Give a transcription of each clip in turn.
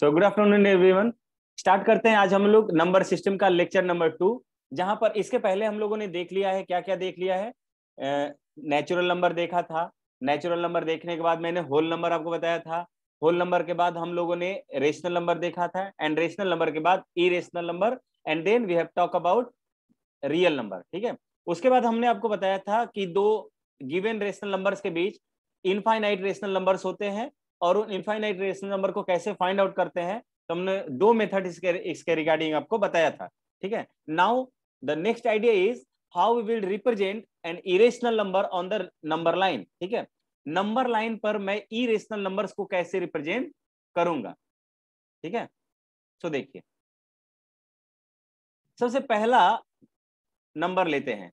सो good afternoon everyone start करते हैं आज हम लोग नंबर सिस्टम का लेक्चर नंबर टू जहां पर इसके पहले हम लोगों ने देख लिया है क्या क्या देख लिया है नेचुरल नंबर देखा था नेचुरल नंबर देखने के बाद मैंने होल नंबर आपको बताया था होल नंबर के बाद हम लोगों ने रेशनल नंबर देखा था एंड रेशनल नंबर के बाद irrational number and then we have talk about real number ठीक है उसके बाद हमने आपको बताया था कि दो गिवेन रेशनल नंबर्स के बीच इनफाइनाइट रेशनल नंबर्स होते हैं और उन इनफाइनाइट रेशनल नंबर को कैसे फाइंड आउट करते हैं तो हमने दो मेथड इसके इसके रिगार्डिंग आपको बताया था ठीक है now the next idea is how we will represent an irrational number on the number line ठीक है नंबर लाइन पर मैं इरेशनल नंबर्स को कैसे रिप्रेजेंट करूंगा ठीक है सो देखिए सबसे पहला नंबर लेते हैं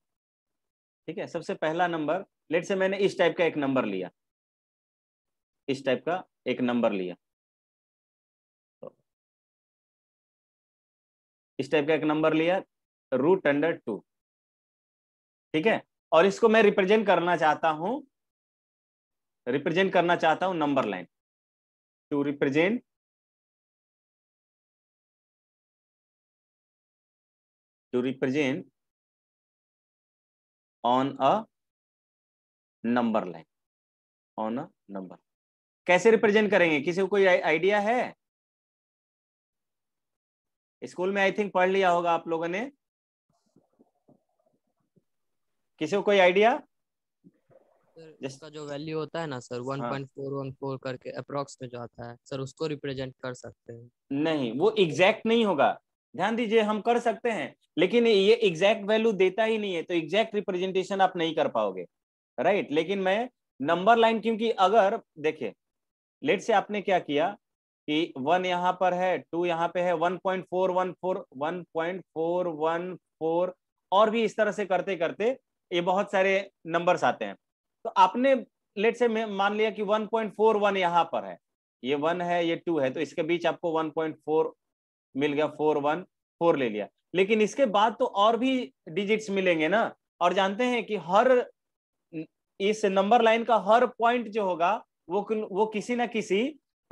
ठीक है सबसे पहला नंबर लेट से मैंने इस टाइप का एक नंबर लिया इस टाइप का एक नंबर लिया तो इस टाइप का एक नंबर लिया रूट अंडर टू ठीक है और इसको मैं रिप्रेजेंट करना चाहता हूं रिप्रेजेंट करना चाहता हूं number line to represent to represent on a number line on a number कैसे रिप्रेजेंट करेंगे किसी को कोई आइडिया है स्कूल में आई थिंक पढ़ लिया होगा आप लोगों ने किसी को कोई आइडिया जिसका जो वैल्यू होता है ना सर 1.414 हाँ। करके अप्रोक्स में जो आता है सर उसको रिप्रेजेंट कर सकते हैं नहीं वो एग्जैक्ट नहीं होगा ध्यान दीजिए हम कर सकते हैं लेकिन ये एग्जैक्ट वैल्यू देता ही नहीं है तो एग्जैक्ट रिप्रेजेंटेशन आप नहीं कर पाओगे राइट लेकिन मैं नंबर लाइन क्योंकि अगर देखिये लेट से आपने क्या किया कि वन यहां पर है टू यहां पे है one point four one four one point four one four और भी इस तरह से करते करते ये बहुत सारे नंबर्स आते हैं तो आपने लेट से मान लिया कि वन पॉइंट फोर वन यहां पर है ये वन है ये टू है तो इसके बीच आपको वन पॉइंट फोर मिल गया फोर वन फोर ले लिया लेकिन इसके बाद तो और भी डिजिट्स मिलेंगे ना और जानते हैं कि हर इस नंबर लाइन का हर पॉइंट जो होगा वो वो किसी ना किसी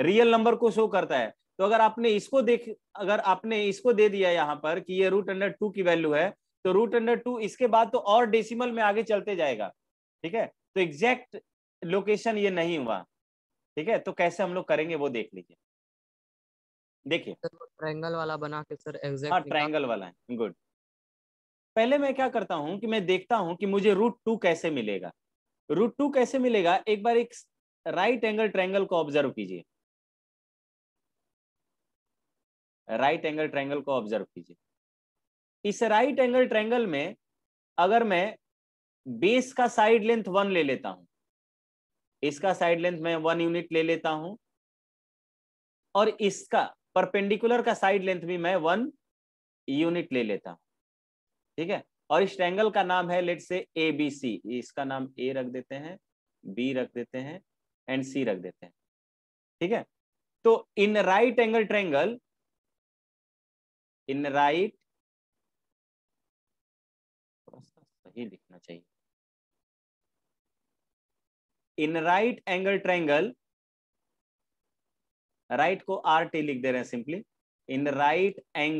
रियल नंबर को शो करता है तो अगर आपने इसको देख अगर आपने इसको दे दिया यहाँ पर कि ये रूट अंडर टू की वैल्यू है तो रूट अंडर टू इसके बाद तो और डेसिमल में आगे चलते जाएगा ठीक है तो एग्जैक्ट लोकेशन ये नहीं हुआ ठीक है तो कैसे हम लोग करेंगे वो देख लीजिए देखिए ट्रायंगल वाला बना के सर एग्जैक्ट हाँ, ट्राइंगल वाला है गुड पहले मैं क्या करता हूँ कि मैं देखता हूँ कि मुझे रूट टू कैसे मिलेगा रूट टू कैसे मिलेगा एक बार एक राइट एंगल ट्रैंगल को ऑब्जर्व कीजिए राइट एंगल ट्रेंगल को ऑब्जर्व कीजिए इस राइट एंगल ट्रेंगल में अगर मैं बेस का साइड लेंथ वन ले लेता हूं इसका साइड लेंथ मैं वन यूनिट ले लेता हूं और इसका परपेंडिकुलर का साइड लेंथ भी मैं वन यूनिट ले लेता हूं ठीक है और इस ट्रैंगल का नाम है लेट से ए बी सी इसका नाम ए रख देते हैं बी रख देते हैं एंड सी रख देते हैं ठीक है तो इन राइट एंगल ट्रेंगल इन राइट सही लिखना चाहिए इन राइट एंगल ट्रेंगल राइट को आर टी लिख दे रहे हैं simply in right A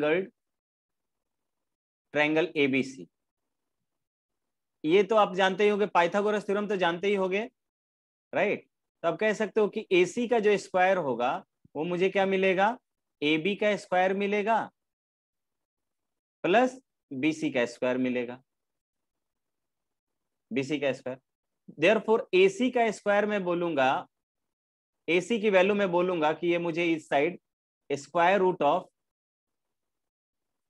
B ABC ये तो आप जानते ही होंगे पाइथागोरस थ्योरम तो जानते ही होंगे राइट तो आप कह सकते हो कि ए का जो स्क्वायर होगा वो मुझे क्या मिलेगा ए का स्क्वायर मिलेगा प्लस बी सी का स्क्वायर मिलेगा बी सी का स्क्वायर देर फोर ए सी का स्क्वायर में बोलूंगा ए सी की वैल्यू में बोलूंगा कि ये मुझे इस side square root of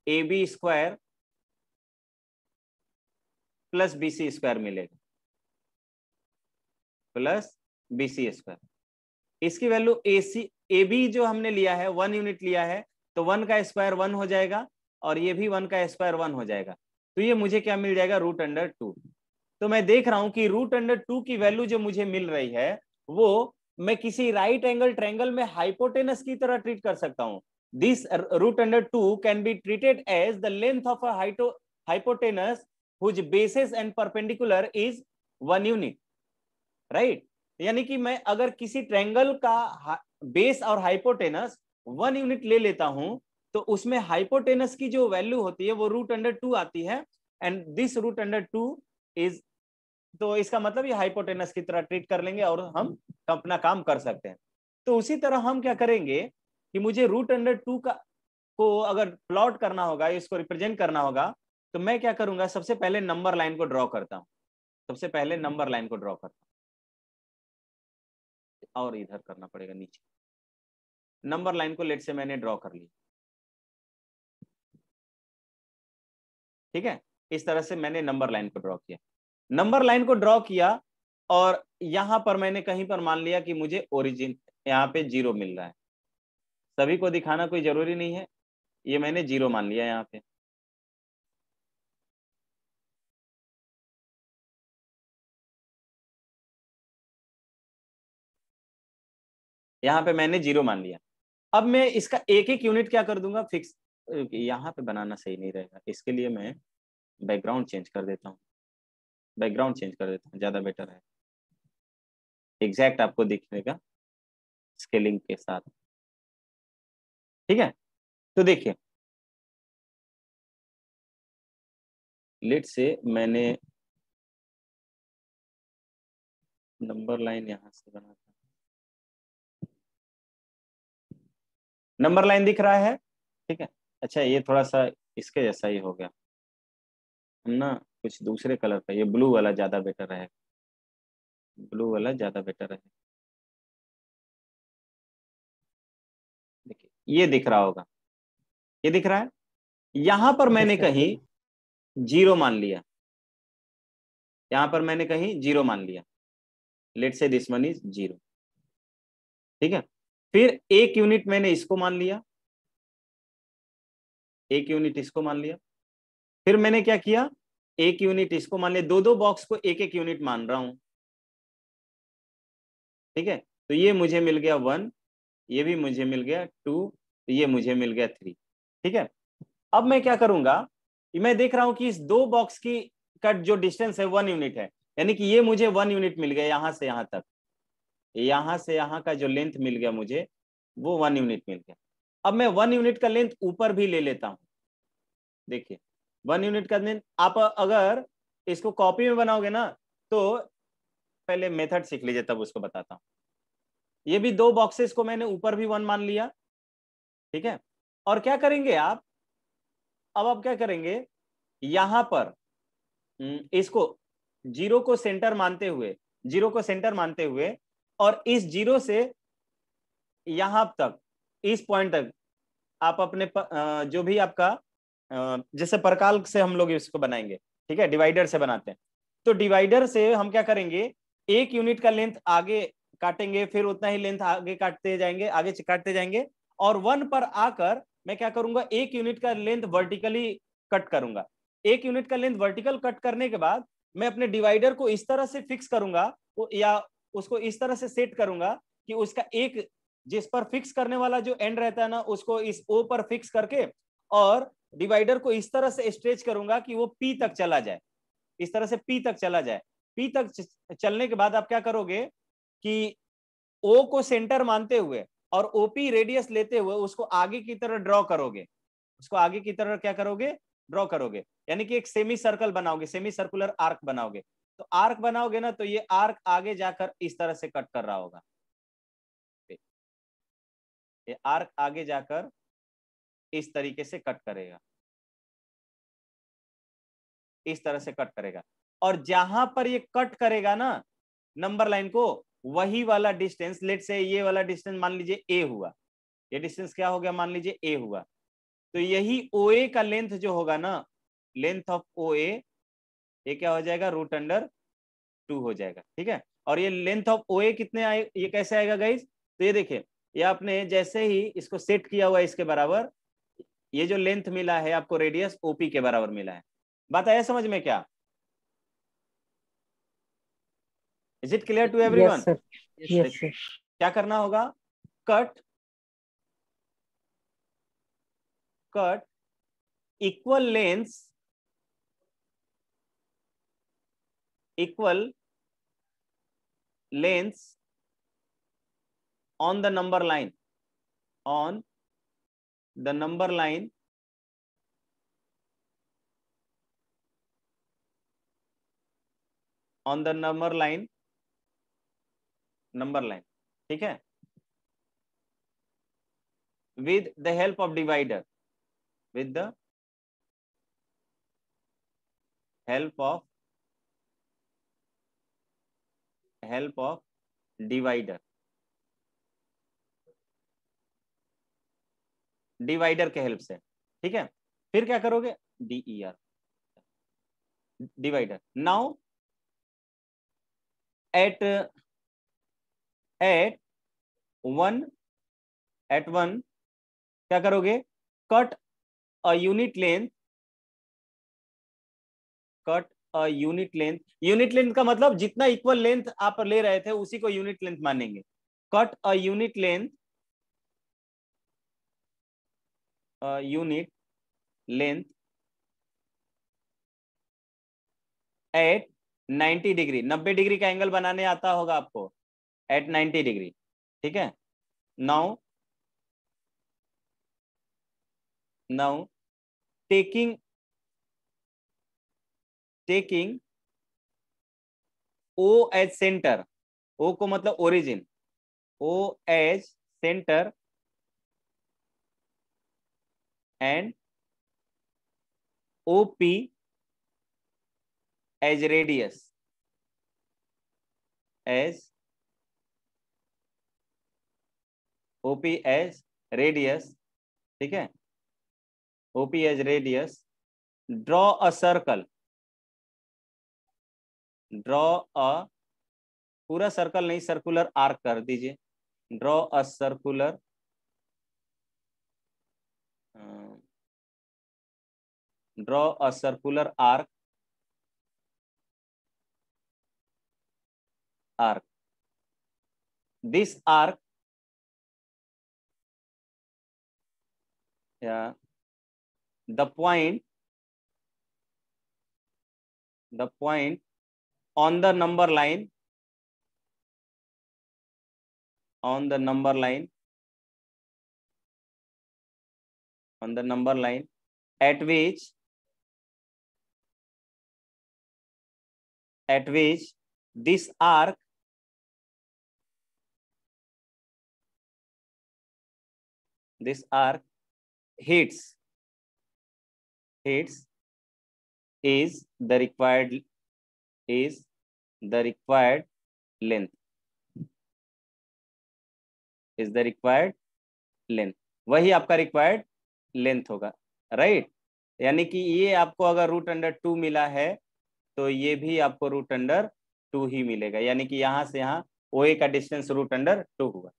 A B square plus B square मिलेगा प्लस बी सी स्क्वायर इसकी value A C A B जो हमने लिया है वन यूनिट लिया है तो वन का स्क्वायर वन हो जाएगा और ये भी वन का स्क्वायर वन हो जाएगा तो ये मुझे क्या मिल जाएगा रूट अंडर टू तो मैं देख रहा हूं कि रूट अंडर टू की वैल्यू जो मुझे मिल रही है वो मैं किसी राइट एंगल ट्रेंगल में हाइपोटेनस की तरह ट्रीट कर सकता हूं this root under two can be treated as the length of a hypotenuse whose base is and perpendicular is one unit right यानी कि मैं अगर किसी ट्रैंगल का बेस और हाइपोटेनस वन यूनिट ले लेता हूं तो उसमें हाइपोटेनस की जो वैल्यू होती है वो रूट अंडर टू आती है and this root under two is तो इसका मतलब ये हाइपोटेनस की तरह ट्रीट कर लेंगे और हम अपना काम कर सकते हैं तो उसी तरह हम क्या करेंगे कि मुझे रूट अंडर टू का को अगर प्लॉट करना होगा इसको रिप्रेजेंट करना होगा तो मैं क्या करूंगा सबसे पहले नंबर लाइन को ड्रॉ करता हूँ सबसे पहले नंबर लाइन को ड्रॉ करता हूँ और इधर करना पड़ेगा नीचे नंबर लाइन को लेट से मैंने ड्रॉ कर ली ठीक है इस तरह से मैंने नंबर लाइन को ड्रॉ किया नंबर लाइन को ड्रॉ किया और यहां पर मैंने कहीं पर मान लिया कि मुझे ओरिजिन यहाँ पे जीरो मिल रहा है सभी को दिखाना कोई जरूरी नहीं है ये मैंने जीरो मान लिया यहाँ पे यहाँ पे मैंने जीरो मान लिया अब मैं इसका एक एक यूनिट क्या कर दूंगा फिक्स यहाँ पे बनाना सही नहीं रहेगा इसके लिए मैं बैकग्राउंड चेंज कर देता हूँ बैकग्राउंड चेंज कर देता हूँ ज़्यादा बेटर है एग्जैक्ट आपको दिखेगा स्केलिंग के साथ ठीक है तो देखिए लेट से मैंने नंबर लाइन यहाँ से बना नंबर लाइन दिख रहा है ठीक है अच्छा ये थोड़ा सा इसके जैसा ही हो गया हम ना कुछ दूसरे कलर का ये ब्लू वाला ज़्यादा बेटर रहेगा ब्लू वाला ज़्यादा बेटर रहेगा देखिए ये दिख रहा होगा ये दिख रहा है यहां अच्छा। पर मैंने कहीं जीरो मान लिया यहां पर मैंने कहीं जीरो मान लिया लेट से दिस वन इज जीरो ठीक है फिर एक यूनिट मैंने इसको मान लिया एक यूनिट इसको मान लिया फिर मैंने क्या किया एक यूनिट इसको मान लिया दो दो बॉक्स को एक एक यूनिट मान रहा हूं ठीक है तो ये मुझे मिल गया वन ये भी मुझे मिल गया टू ये मुझे मिल गया थ्री ठीक है अब मैं क्या करूंगा मैं देख रहा हूं कि इस दो बॉक्स की कट जो डिस्टेंस है वन यूनिट है यानी कि ये मुझे वन यूनिट मिल गया यहां से यहां तक यहां से यहाँ का जो लेंथ मिल गया मुझे वो वन यूनिट मिल गया अब मैं वन यूनिट का लेंथ ऊपर भी ले लेता हूं देखिए वन यूनिट का लेंथ आप अगर इसको कॉपी में बनाओगे ना तो पहले मेथड सीख लीजिए तब उसको बताता हूं ये भी दो बॉक्सेस को मैंने ऊपर भी वन मान लिया ठीक है और क्या करेंगे आप अब आप क्या करेंगे यहां पर हम्म, इसको जीरो को सेंटर मानते हुए जीरो को सेंटर मानते हुए और इस जीरो से यहां तक इस पॉइंट तक आप अपने प, जो भी आपका जैसे परकाल से हम लोग इसको बनाएंगे ठीक है डिवाइडर से बनाते हैं तो डिवाइडर से हम क्या करेंगे एक यूनिट का लेंथ आगे काटेंगे फिर उतना ही लेंथ आगे काटते जाएंगे आगे काटते जाएंगे और वन पर आकर मैं क्या करूंगा एक यूनिट का लेंथ वर्टिकली कट करूंगा एक यूनिट का लेंथ वर्टिकल कट करने के बाद मैं अपने डिवाइडर को इस तरह से फिक्स करूंगा या उसको इस तरह से सेट करूंगा कि उसका एक जिस पर फिक्स करने वाला जो एंड रहता है ना उसको इस ओ पर फिक्स करके और डिवाइडर को इस तरह से स्ट्रेच करूंगा कि वो पी तक चला जाए इस तरह से पी तक चला जाए पी तक चलने के बाद आप क्या करोगे कि ओ को सेंटर मानते हुए और ओपी रेडियस लेते हुए उसको आगे की तरह ड्रॉ करोगे उसको आगे की तरह क्या करोगे ड्रॉ करोगे यानी कि एक सेमी सर्कल बनाओगे सेमी सर्कुलर आर्क बनाओगे तो आर्क बनाओगे ना तो ये आर्क आगे जाकर इस तरह से कट कर रहा होगा ये आर्क आगे जाकर इस तरीके से कट करेगा इस तरह से कट करेगा और जहां पर ये कट करेगा ना नंबर लाइन को वही वाला डिस्टेंस लेट से ये वाला डिस्टेंस मान लीजिए ए हुआ ये डिस्टेंस क्या हो गया मान लीजिए ए हुआ तो यही ओ ए का लेंथ जो होगा ना लेंथ ऑफ ओ ये क्या हो जाएगा रूट अंडर टू हो जाएगा ठीक है और ये लेंथ ऑफ ओ कितने आए ये कैसे आएगा गाइज तो ये देखिए ये आपने जैसे ही इसको सेट किया हुआ इसके बराबर ये जो लेंथ मिला है आपको रेडियस ओपी के बराबर मिला है बात आया समझ में क्या is it clear to everyone क्या करना होगा cut cut equal length equal lengths on the number line on the number line on the number line number line ठीक है with the help of divider with the help of help of divider divider के help से ठीक है फिर क्या करोगे D R divider now at at one at one क्या करोगे cut a unit length cut unit length unit length का मतलब जितना इक्वल लेंथ आप ले रहे थे उसी को यूनिट लेंथ मानेंगे cut a unit length unit length at 90 degree 90 degree का एंगल बनाने आता होगा आपको एट 90 डिग्री ठीक है now now taking taking O as center O को मतलब origin O as center and OP as radius as OP as radius ठीक है OP as radius draw a circle draw a पूरा सर्कल नहीं circular arc कर दीजिए draw a circular draw a circular arc arc this arc या the point the point on the number line on the number line on the number line at which at which this arc this arc hits hits is the required is the required length is the required length वही आपका required length होगा right यानी कि ये आपको अगर root under to मिला है तो ये भी आपको रूट अंडर टू ही मिलेगा यानी कि यहां से यहाँ ओ का डिस्टेंस रूट अंडर टू हुआ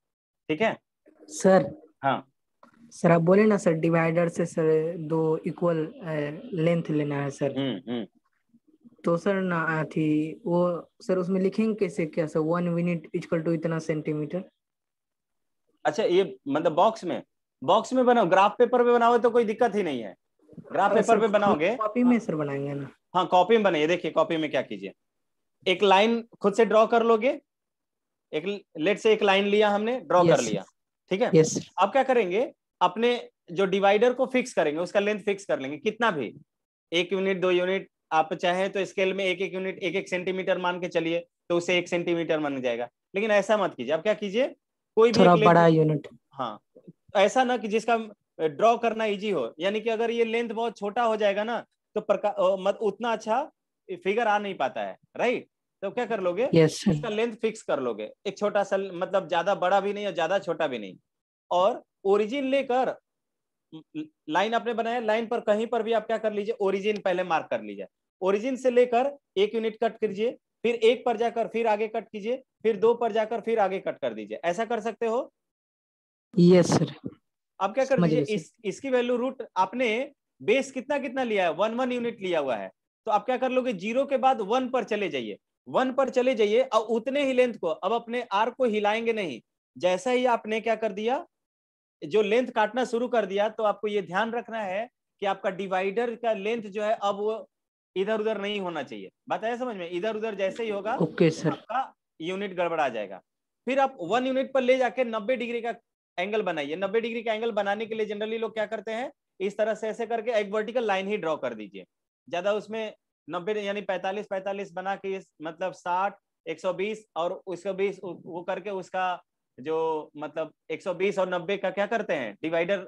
ठीक है सर हाँ सर आप बोले ना सर डिवाइडर से सर दो इक्वल लेंथ लेना है सर हम्म हम्म तो सर ना आया थी वो सर उसमें लिखेंगे कैसे क्या sir one minute equal to इतना सेंटीमीटर अच्छा ये मतलब बॉक्स में बॉक्स में बनाओ ग्राफ पेपर पे बनाओ तो कोई दिक्कत ही नहीं है ग्राफ पेपर पे बनाओगे कॉपी में सर बनाएंगे ना हाँ कॉपी में बनाइए देखिए कॉपी में क्या कीजिए एक लाइन खुद से ड्रॉ कर लोगे एक लेट से एक लाइन लिया हमने ड्रॉ कर लिया ठीक है yes. अब क्या करेंगे अपने जो डिवाइडर को फिक्स करेंगे उसका लेंथ फिक्स कर लेंगे कितना भी एक यूनिट दो यूनिट आप चाहें तो स्केल में एक एक यूनिट एक एक सेंटीमीटर मान के चलिए तो उसे एक सेंटीमीटर मान जाएगा लेकिन ऐसा मत कीजिए आप क्या कीजिए कोई भी बड़ा यूनिट हाँ ऐसा ना कि जिसका ड्रॉ करना इजी हो यानी कि अगर ये लेंथ बहुत छोटा हो जाएगा ना तो मत उतना अच्छा फिगर आ नहीं पाता है राइट तो क्या कर लोगे yes, इसका लेंथ फिक्स कर लोगे एक छोटा सा मतलब ज्यादा बड़ा भी नहीं और ज्यादा छोटा भी नहीं और ओरिजिन लेकर लाइन आपने बनाया लाइन पर कहीं पर भी आप क्या कर लीजिए ओरिजिन पहले मार्क कर लीजिए ओरिजिन से लेकर एक यूनिट कट कीजिए फिर एक पर जाकर फिर आगे कट कीजिए फिर दो पर जाकर फिर आगे कट कर दीजिए ऐसा कर सकते हो यस yes, सर अब क्या कर दीजिए इस, इसकी वैल्यू रूट आपने बेस कितना कितना लिया है वन वन यूनिट लिया हुआ है तो आप क्या कर लोगे जीरो के बाद वन पर चले जाइए वन पर चले जाइए और उतने ही लेंथ को अब अपने आर को हिलाएंगे नहीं जैसा ही आपने क्या कर दिया जो लेंथ काटना शुरू कर दिया तो आपको ये ध्यान रखना है कि आपका डिवाइडर का लेंथ जो है अब वो इधर उधर नहीं होना चाहिए बात समझ में इधर उधर जैसे ही होगा ओके सर आपका यूनिट गड़बड़ा जाएगा फिर आप वन यूनिट पर ले जाके नब्बे डिग्री का एंगल बनाइए नब्बे डिग्री का एंगल बनाने के लिए जनरली लोग क्या करते हैं इस तरह से ऐसे करके एक वर्टिकल लाइन ही ड्रॉ कर दीजिए ज्यादा उसमें नब्बे यानी पैंतालीस पैंतालीस बना के मतलब साठ एक सौ बीस और उसको बीस वो करके उसका जो मतलब एक सौ बीस और नब्बे का क्या करते हैं डिवाइडर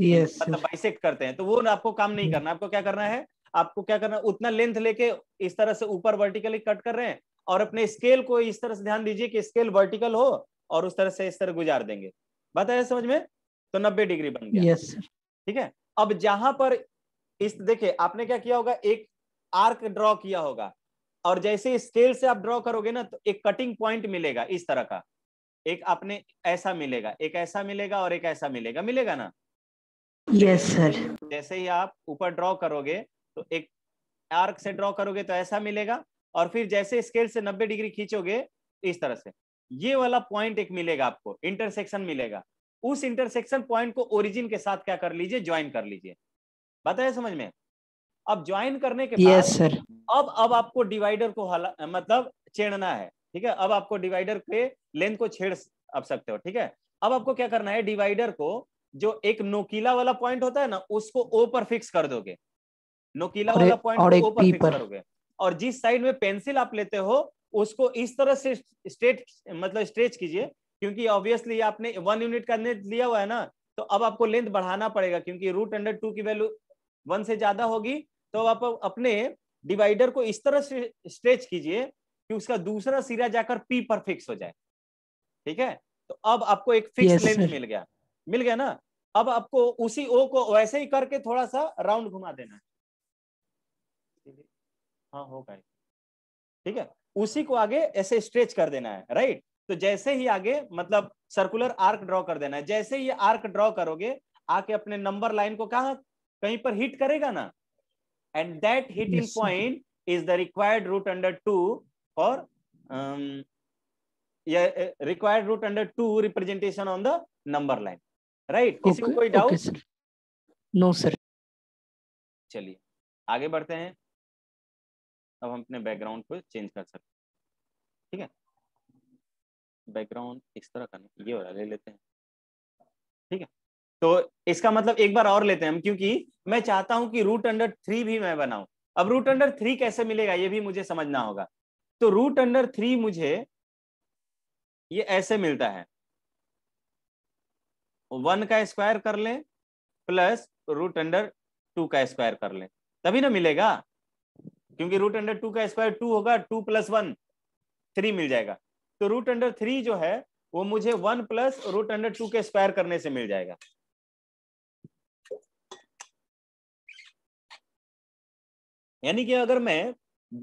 yes, मतलब बाइसेक्ट करते हैं तो वो आपको काम नहीं करना आपको क्या करना है आपको क्या करना उतना लेंथ लेके इस तरह से ऊपर वर्टिकली कट कर रहे हैं और अपने स्केल को इस तरह से ध्यान दीजिए कि स्केल वर्टिकल हो और उस तरह से इस तरह गुजार देंगे बात आया समझ में तो नब्बे डिग्री बन गया yes, ठीक है अब जहां पर इस देखिए आपने क्या किया होगा एक आर्क ड्रॉ किया होगा और जैसे स्केल से आप ड्रॉ करोगे ना तो एक कटिंग पॉइंट मिलेगा इस तरह का एक आपने ऐसा मिलेगा एक ऐसा मिलेगा और एक ऐसा मिलेगा मिलेगा ना यस yes, सर जैसे ही आप ऊपर ड्रॉ करोगे तो एक आर्क से ड्रॉ करोगे तो ऐसा मिलेगा और फिर जैसे स्केल से 90 डिग्री खींचोगे इस तरह से ये वाला पॉइंट एक मिलेगा आपको इंटरसेक्शन मिलेगा उस इंटरसेक्शन पॉइंट को ओरिजिन के साथ क्या कर लीजिए ज्वाइन कर लीजिए बताया समझ में अब ज्वाइन करने के बाद yes, अब अब आपको डिवाइडर को हला मतलब छेड़ना है ठीक है अब आपको डिवाइडर के लेंथ को छेड़ आप सकते हो ठीक है अब आपको क्या करना है डिवाइडर को जो एक नोकीला वाला पॉइंट होता है ना उसको ओ पर फिक्स कर दोगे नोकीला वाला पॉइंट और, को ऊपर और जिस साइड में पेंसिल आप लेते हो उसको इस तरह से स्ट्रेट मतलब स्ट्रेच कीजिए क्योंकि ऑब्वियसली आपने वन यूनिट का नेट लिया हुआ है ना तो अब आपको लेंथ बढ़ाना पड़ेगा क्योंकि रूट अंडर टू की वैल्यू वन से ज्यादा होगी तो आप अपने डिवाइडर को इस तरह से स्ट्रेच कीजिए कि उसका दूसरा सिरा जाकर पी पर फिक्स हो जाए ठीक है तो अब आपको एक फिक्स yes, लेंथ मिल गया मिल गया ना अब आपको उसी ओ को वैसे ही करके थोड़ा सा राउंड घुमा देना है हाँ होगा ठीक है उसी को आगे ऐसे स्ट्रेच कर देना है राइट तो जैसे ही आगे मतलब सर्कुलर आर्क ड्रॉ कर देना है जैसे ही आर्क ड्रॉ करोगे आके अपने नंबर लाइन को कहा कहीं पर हिट करेगा ना and that hitting point is the required root under two for required root under two representation on the number line right किसी को कोई डाउट नो सर चलिए आगे बढ़ते हैं अब हम अपने बैकग्राउंड को चेंज कर सकते ठीक है बैकग्राउंड इस तरह करना ये वाला ले लेते हैं ठीक है तो इसका मतलब एक बार और लेते हैं हम क्योंकि मैं चाहता हूं कि रूट अंडर थ्री भी मैं बनाऊं अब रूट अंडर थ्री कैसे मिलेगा ये भी मुझे समझना होगा तो रूट अंडर थ्री मुझे ये ऐसे मिलता है वन का स्क्वायर कर लें प्लस रूट अंडर टू का स्क्वायर कर लें तभी ना मिलेगा क्योंकि रूट अंडर टू का स्क्वायर टू होगा टू प्लस वन थ्री मिल जाएगा तो रूट अंडर थ्री जो है वो मुझे one plus root under two के स्क्वायर करने से मिल जाएगा यानी कि अगर मैं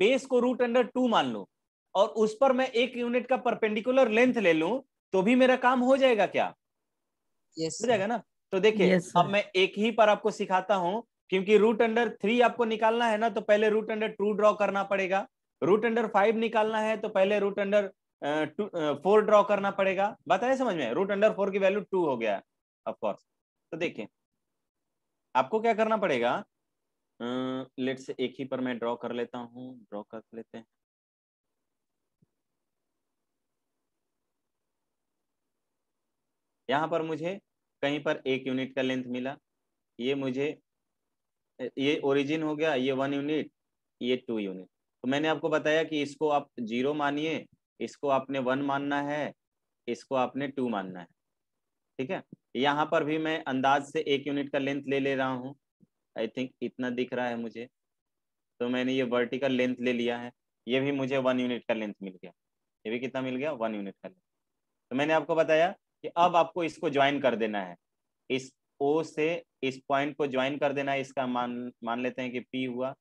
बेस को रूट अंडर टू मान लू और उस पर मैं एक यूनिट का परपेंडिकुलर लेंथ ले लू तो भी मेरा काम हो जाएगा क्या yes, हो जाएगा ना तो देखिए yes, अब मैं एक ही पर आपको सिखाता हूं क्योंकि रूट अंडर थ्री आपको निकालना है ना तो पहले रूट अंडर टू ड्रॉ करना पड़ेगा रूट अंडर फाइव निकालना है तो पहले रूट अंडर फोर ड्रॉ करना पड़ेगा बात समझ में रूट अंडर फोर की वैल्यू टू हो गया ऑफकोर्स तो देखिए आपको क्या करना पड़ेगा लेट से एक ही पर मैं ड्रॉ कर लेता हूँ ड्रॉ कर लेते हैं यहाँ पर मुझे कहीं पर एक यूनिट का लेंथ मिला ये मुझे ये ओरिजिन हो गया ये वन यूनिट ये टू यूनिट तो मैंने आपको बताया कि इसको आप जीरो मानिए इसको आपने वन मानना है इसको आपने टू मानना है ठीक है यहाँ पर भी मैं अंदाज से एक यूनिट का लेंथ ले ले रहा हूँ आई थिंक इतना दिख रहा है मुझे तो मैंने ये वर्टिकल लेंथ ले लिया है ये भी मुझे वन यूनिट का लेंथ मिल गया ये भी कितना मिल गया वन यूनिट का लेंथ तो मैंने आपको बताया कि अब आपको इसको ज्वाइन कर देना है इस ओ से इस पॉइंट को ज्वाइन कर देना है इसका मान मान लेते हैं कि पी हुआ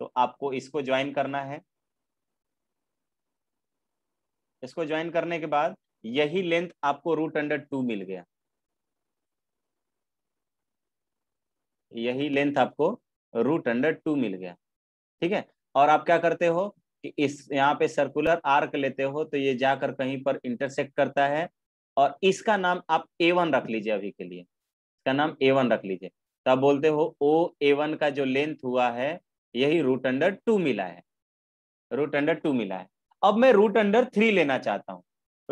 तो आपको इसको ज्वाइन करना है इसको ज्वाइन करने के बाद यही लेंथ आपको रूट अंडर टू मिल गया यही लेंथ आपको रूट अंडर टू मिल गया ठीक है और आप क्या करते हो कि इस यहाँ पे सर्कुलर आर्क लेते हो तो ये जाकर कहीं पर इंटरसेक्ट करता है और इसका नाम आप ए वन रख लीजिए अभी के लिए इसका नाम ए वन रख लीजिए तब तो बोलते हो ओ ए वन का जो लेंथ हुआ है यही रूट अंडर टू मिला है रूट अंडर टू मिला है अब मैं रूट अंडर थ्री लेना चाहता हूँ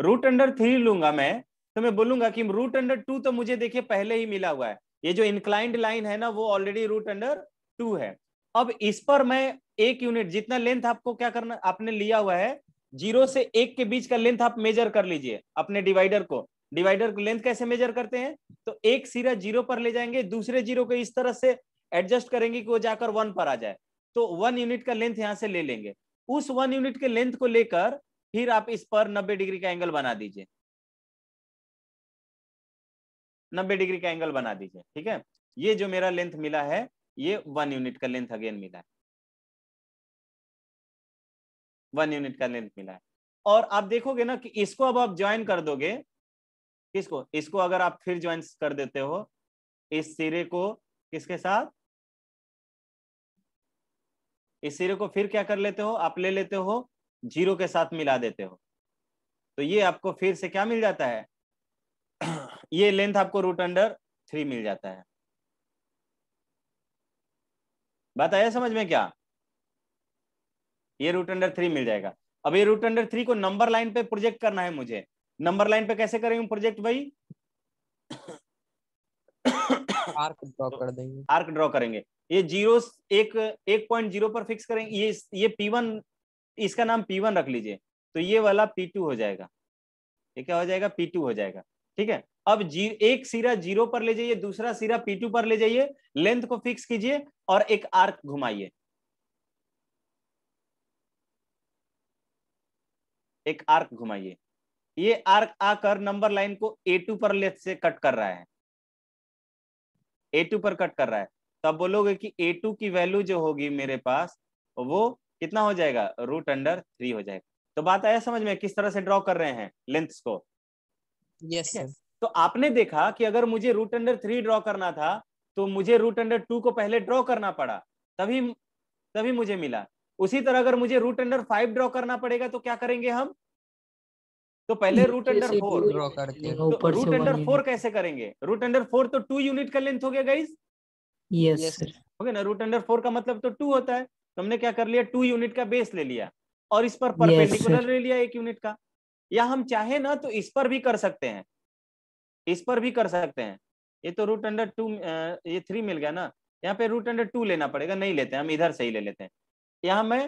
रूट अंडर थ्री लूंगा मैं तो मैं बोलूंगा कि रूट अंडर टू तो मुझे देखिए पहले ही मिला हुआ है ये जो इंक्लाइंड लाइन है ना वो ऑलरेडी रूट अंडर टू है अब इस पर मैं एक यूनिट जितना लेंथ आपको क्या करना आपने लिया हुआ है जीरो से एक के बीच का लेंथ आप मेजर कर लीजिए अपने डिवाइडर को डिवाइडर को लेंथ कैसे मेजर करते हैं तो एक सिरा जीरो पर ले जाएंगे दूसरे जीरो को इस तरह से एडजस्ट करेंगे कि वो जाकर वन पर आ जाए तो वन यूनिट का लेंथ यहाँ से ले लेंगे उस वन यूनिट के लेंथ को लेकर फिर आप इस पर नब्बे डिग्री का एंगल बना दीजिए नब्बे डिग्री का एंगल बना दीजिए ठीक है ये जो मेरा लेंथ मिला है ये वन यूनिट का लेंथ अगेन मिला है वन यूनिट का लेंथ मिला है और आप देखोगे ना कि इसको अब आप ज्वाइन कर दोगे किसको इसको अगर आप फिर ज्वाइन कर देते हो इस सिरे को किसके साथ इस सिरे को फिर क्या कर लेते हो आप ले लेते हो जीरो के साथ मिला देते हो तो ये आपको फिर से क्या मिल जाता है ये लेंथ आपको रूट अंडर थ्री मिल जाता है बात आया समझ में क्या ये रूट अंडर थ्री मिल जाएगा अब ये रूट अंडर थ्री को नंबर लाइन पे प्रोजेक्ट करना है मुझे नंबर लाइन पे कैसे करेंगे प्रोजेक्ट भाई आर्क ड्रॉ कर देंगे आर्क ड्रॉ करेंगे ये जीरो एक एक पॉइंट जीरो पर फिक्स करेंगे ये ये पी वन इसका नाम पी वन रख लीजिए तो ये वाला पी टू हो जाएगा ये क्या हो जाएगा पी टू हो जाएगा ठीक है अब जी एक सिरा जीरो पर ले जाइए दूसरा सिरा पी टू पर ले जाइए लेंथ को फिक्स कीजिए और एक आर्क घुमाइए एक आर्क घुमाइए ये आर्क आकर नंबर लाइन को ए टू पर लेफ्ट से कट कर रहा है ए टू पर कट कर रहा है तो आप बोलोगे कि टू की वैल्यू जो होगी मेरे पास वो कितना हो जाएगा रूट अंडर थ्री हो जाएगा तो बात आया समझ में किस तरह से ड्रॉ कर रहे हैं लेंथ को यस yes, तो आपने देखा कि अगर मुझे रूट अंडर थ्री ड्रॉ करना था तो मुझे रूट अंडर टू को पहले ड्रॉ करना पड़ा तभी तभी मुझे मिला उसी तरह अगर मुझे रूट अंडर फाइव ड्रॉ करना पड़ेगा तो क्या करेंगे हम तो पहले रूट अंडर फोर ड्रॉ तो रूट अंडर फोर कैसे करेंगे रूट अंडर फोर तो टू यूनिट का लेंथ हो गया गाइज यस गया ना रूट अंडर फोर का मतलब तो टू होता है तो हमने क्या कर लिया टू यूनिट का बेस ले लिया और इस पर परपेंडिकुलर yes, ले लिया एक यूनिट का या हम चाहे ना तो इस पर भी कर सकते हैं इस पर भी कर सकते हैं ये तो रूट अंडर टू ये थ्री मिल गया ना यहाँ पे रूट अंडर टू लेना पड़ेगा नहीं लेते हम इधर से ही ले लेते हैं यहाँ मैं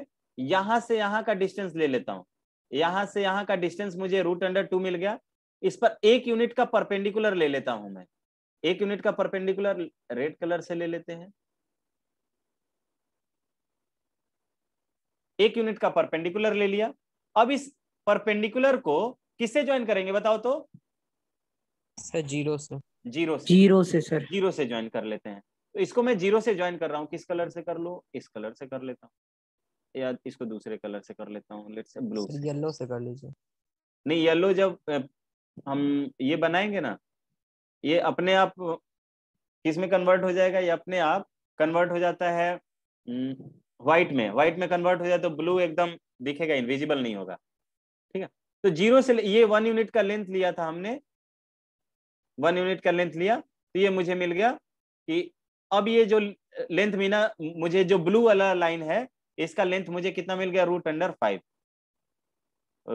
यहां से यहाँ का डिस्टेंस ले लेता हूँ यहां से यहां का डिस्टेंस मुझे रूट अंडर टू मिल गया इस पर एक यूनिट का परपेंडिकुलर ले लेता हूं मैं एक यूनिट का परपेंडिकुलर रेड कलर से ले लेते हैं एक यूनिट का परपेंडिकुलर ले लिया अब इस परपेंडिकुलर को किससे ज्वाइन करेंगे बताओ तो सर जीरो से जीरो से जीरो से सर जीरो से ज्वाइन कर लेते हैं तो इसको मैं जीरो से ज्वाइन कर रहा हूं किस कलर से कर लो इस कलर से कर लेता हूँ या इसको दूसरे कलर से कर लेता हूँ लेट्स ब्लू येलो से कर लीजिए नहीं येलो जब हम ये बनाएंगे ना ये अपने आप किस में कन्वर्ट हो जाएगा ये अपने आप कन्वर्ट हो जाता है व्हाइट में व्हाइट में कन्वर्ट हो जाए तो ब्लू एकदम दिखेगा इनविजिबल नहीं होगा ठीक है तो जीरो से ये वन यूनिट का लेंथ लिया था हमने वन यूनिट का लेंथ लिया तो ये मुझे मिल गया कि अब ये जो लेंथ मीना मुझे जो ब्लू वाला लाइन है इसका लेंथ मुझे कितना मिल गया root under five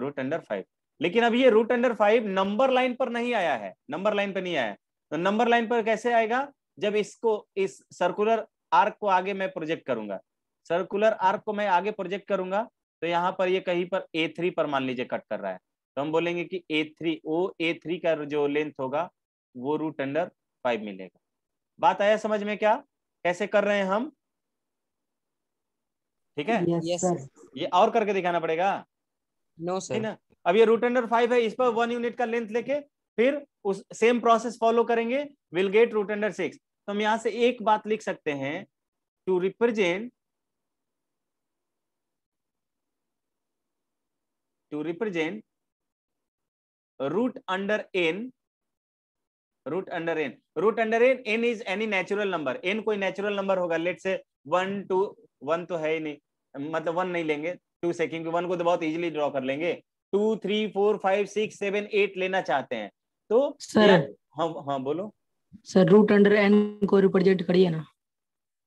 root under five लेकिन अब ये root under five number line पर नहीं आया है नंबर लाइन पर नहीं आया तो नंबर लाइन पर कैसे आएगा जब इसको इस सर्कुलर आर्क को आगे मैं प्रोजेक्ट करूंगा सर्कुलर आर्क को मैं आगे प्रोजेक्ट करूंगा तो यहाँ पर ये कहीं पर ए थ्री पर मान लीजिए कट कर रहा है तो हम बोलेंगे कि ए थ्री ओ ए थ्री का जो लेंथ होगा वो रूट अंडर फाइव मिलेगा बात आया समझ में क्या कैसे कर रहे हैं हम ठीक है yes, ये और करके दिखाना पड़ेगा नो no, ना अब ये रूट अंडर फाइव है इस पर वन यूनिट का लेंथ लेके फिर उस सेम प्रोसेस फॉलो करेंगे will get root under six तो हम यहां से एक बात लिख सकते हैं to represent to represent root under n root under n root under n n is any natural number n कोई नेचुरल नंबर होगा let say one to one तो है ही नहीं मतलब वन नहीं लेंगे टू से क्योंकि वन को तो बहुत इजीली ड्रॉ कर लेंगे two three four five six seven eight लेना चाहते हैं तो सर हाँ हाँ बोलो सर रूट अंडर एन को रिप्रेजेंट करिए ना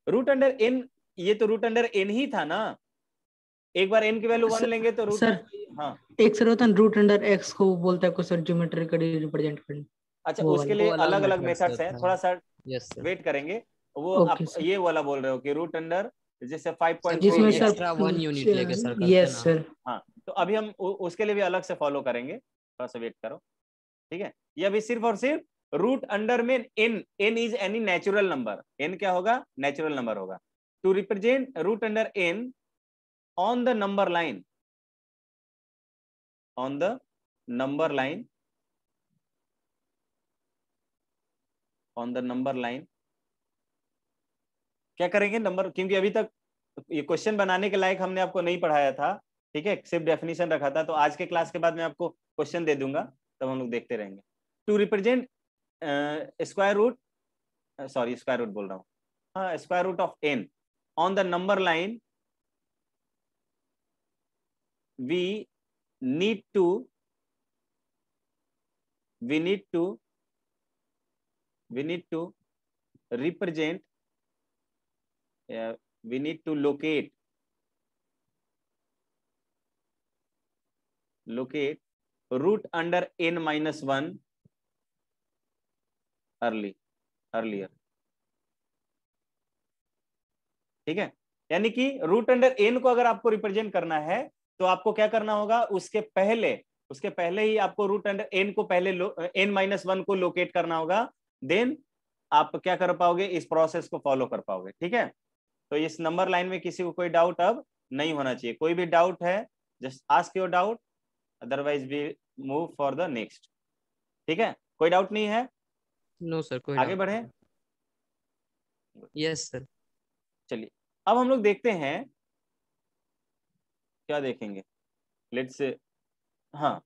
रूट अंडर एन ये तो रूट अंडर एन ही था ना एक बार एन की वैल्यू वन लेंगे तो रूट सर हाँ एक सर होता रूट अंडर एक्स को बोलता है को सर ज्योमेट्रिकली रिप्रेजेंट करना अच्छा उसके लिए अलग अलग मेथड्स हैं थोड़ा सा वेट करेंगे वो आप ये वाला बोल रहे हो कि रूट अंडर जैसे 5.4 जिसमें सर यस सर हाँ तो अभी हम उसके लिए भी अलग से फॉलो करेंगे थोड़ा सा वेट करो ठीक है ये अभी सिर्फ और सिर्फ रूट अंडर में n n is any natural number n क्या होगा नेचुरल नंबर होगा to represent root under n on the number line on the number line on the number line क्या करेंगे नंबर क्योंकि अभी तक ये क्वेश्चन बनाने के लायक हमने आपको नहीं पढ़ाया था ठीक है सिर्फ डेफिनेशन रखा था तो आज के क्लास के बाद मैं आपको क्वेश्चन दे दूंगा तब हम लोग देखते रहेंगे to represent square root sorry square root बोल रहा हूँ हाँ square root of n on the number line we need to we need to we need to represent uh, we need to locate locate root under n minus 1 early earlier ठीक है यानी कि root under n को अगर आपको represent करना है तो आपको क्या करना होगा उसके पहले उसके पहले ही आपको रूट अंडर एन को पहले एन माइनस वन को लोकेट करना होगा देन आप क्या कर पाओगे इस प्रोसेस को फॉलो कर पाओगे ठीक है तो इस नंबर लाइन में किसी को कोई डाउट अब नहीं होना चाहिए कोई भी डाउट है just ask your doubt otherwise we move for the next ठीक है कोई डाउट नहीं है नो no, सर कोई आगे बढ़े यस सर चलिए अब हम लोग देखते हैं क्या देखेंगे लेट्स हाँ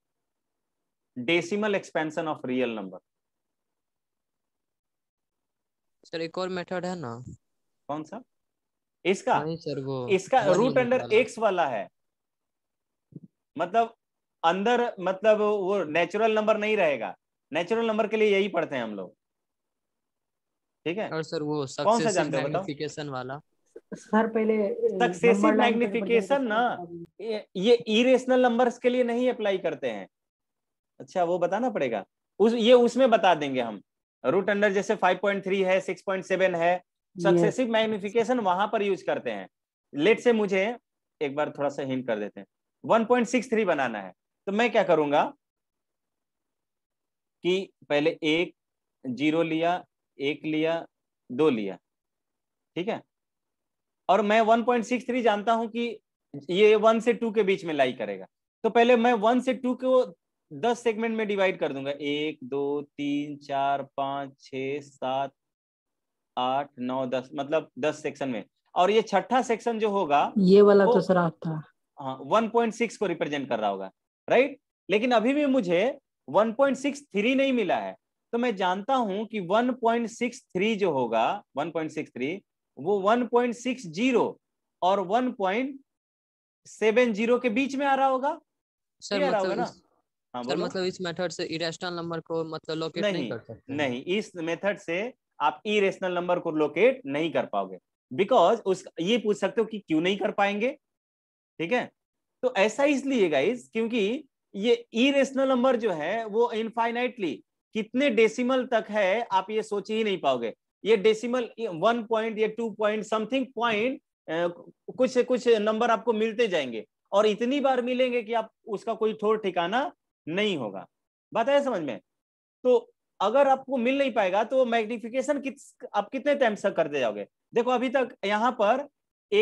decimal expansion of real number sir एक और मेथड है ना कौन सा इसका सर वो इसका रूट अंडर एक्स वाला है मतलब अंदर मतलब वो नेचुरल नंबर नहीं रहेगा नेचुरल नंबर के लिए यही पढ़ते हैं हम लोग ठीक है और सर वो कौन सा जानते हो मैग्निफिकेशन वाला सर पहले सक्सेसिव मैग्निफिकेशन ना ये इरेशनल नंबर्स के लिए नहीं अप्लाई करते हैं अच्छा वो बताना पड़ेगा उस ये उसमें बता देंगे हम रूट अंडर जैसे 5.3 है 6.7 है सक्सेसिव मैग्निफिकेशन वहां पर यूज करते हैं लेट से मुझे एक बार थोड़ा सा हिंट कर देते हैं 1.63 बनाना है तो मैं क्या करूंगा कि पहले एक जीरो लिया एक लिया दो लिया ठीक है और मैं 1.63 जानता हूं कि ये वन से टू के बीच में लाई करेगा तो पहले मैं वन से टू को दस सेगमेंट में डिवाइड कर दूंगा एक दो तीन चार पांच छ सात आठ नौ दस मतलब दस सेक्शन में और ये छठा सेक्शन जो होगा ये वाला तो सर आपका हाँ वन पॉइंट सिक्स को रिप्रेजेंट कर रहा होगा राइट लेकिन अभी भी मुझे वन पॉइंट सिक्स थ्री नहीं मिला है तो मैं जानता हूं कि वन पॉइंट सिक्स थ्री जो होगा वन पॉइंट सिक्स थ्री वो वन पॉइंट सिक्स जीरो और वन पॉइंट सेवन जीरो के बीच में आ रहा होगा सर मतलब होगा ना हाँ, सर मतलब इस मेथड से इरेशनल नंबर को मतलब लोकेट नहीं, नहीं, नहीं इस मेथड से आप इरेशनल नंबर को लोकेट नहीं कर पाओगे बिकॉज उस ये पूछ सकते हो कि क्यों नहीं कर पाएंगे ठीक है तो ऐसा इसलिए गाइज क्योंकि ये इरेशनल नंबर जो है वो इनफाइनाइटली कितने डेसिमल तक है आप ये सोच ही नहीं पाओगे ये डेसिमल वन पॉइंट या टू पॉइंट समथिंग पॉइंट कुछ कुछ नंबर आपको मिलते जाएंगे और इतनी बार मिलेंगे कि आप उसका कोई ठोर ठिकाना नहीं होगा बात समझ में तो अगर आपको मिल नहीं पाएगा तो मैग्निफिकेशन कित, आप कितने टाइम तक करते जाओगे देखो अभी तक यहाँ पर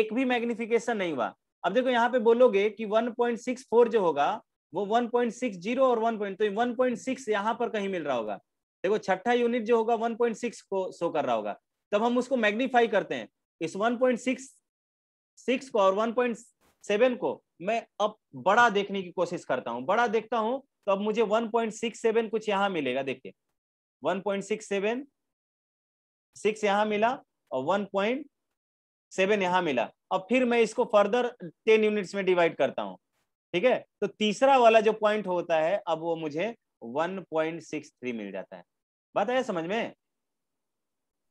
एक भी मैग्निफिकेशन नहीं हुआ अब देखो यहाँ पे बोलोगे कि 1.64 जो होगा वो 1.60 और 1. तो 1.6 यहाँ पर कहीं मिल रहा होगा देखो छठा यूनिट जो होगा 1.6 को शो कर रहा होगा तब हम उसको मैग्निफाई करते हैं इस 1.66 को और 1.7 को मैं अब बड़ा देखने की कोशिश करता हूँ बड़ा देखता हूँ तो अब मुझे 1.67 कुछ यहाँ मिलेगा देखिए one point six seven six यहां मिला और वन पॉइंट सेवन यहां मिला अब फिर मैं इसको फर्दर टेन यूनिट्स में डिवाइड करता हूं ठीक है तो तीसरा वाला जो पॉइंट होता है अब वो मुझे थ्री मिल जाता है बात आया समझ में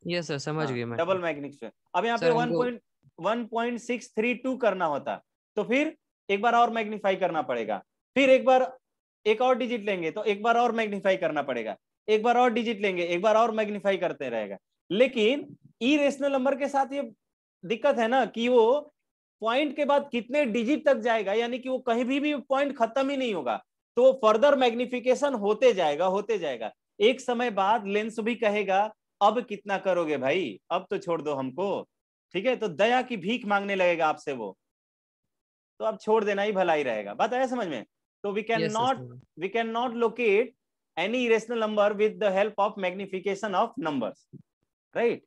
यस सर समझ गए डबल मैग्निक अब यहाँ पे थ्री टू करना होता तो फिर एक बार और मैग्निफाई करना पड़ेगा फिर एक बार एक और डिजिट लेंगे तो एक बार और मैग्निफाई करना पड़ेगा एक बार और डिजिट लेंगे एक बार और मैग्निफाई करते रहेगा लेकिन ई रेशनल नंबर के साथ ये दिक्कत है ना कि वो पॉइंट के बाद कितने डिजिट तक जाएगा यानी कि वो कहीं भी भी पॉइंट खत्म ही नहीं होगा तो फर्दर मैग्निफिकेशन होते जाएगा होते जाएगा एक समय बाद लेंस भी कहेगा अब कितना करोगे भाई अब तो छोड़ दो हमको ठीक है तो दया की भीख मांगने लगेगा आपसे वो तो अब छोड़ देना ही भलाई रहेगा बात आया समझ में तो we can not we can not locate any irrational number with the help of magnification of numbers right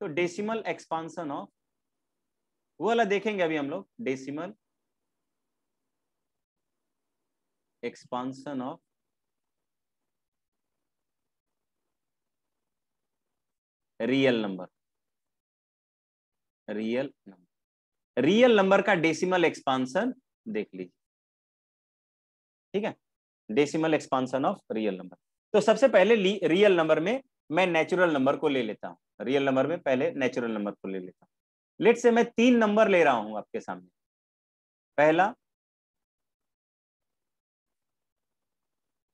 तो डेसिमल एक्सपांशन ऑफ वो वाला देखेंगे अभी हम लोग decimal expansion of real number real number real number का डेसिमल एक्सपांशन देख लीजिए ठीक है decimal expansion of real number तो सबसे पहले रियल नंबर में मैं नेचुरल नंबर को ले लेता हूँ रियल नंबर में पहले नेचुरल नंबर को ले लेता हूँ लेट से मैं तीन नंबर ले रहा हूं आपके सामने पहला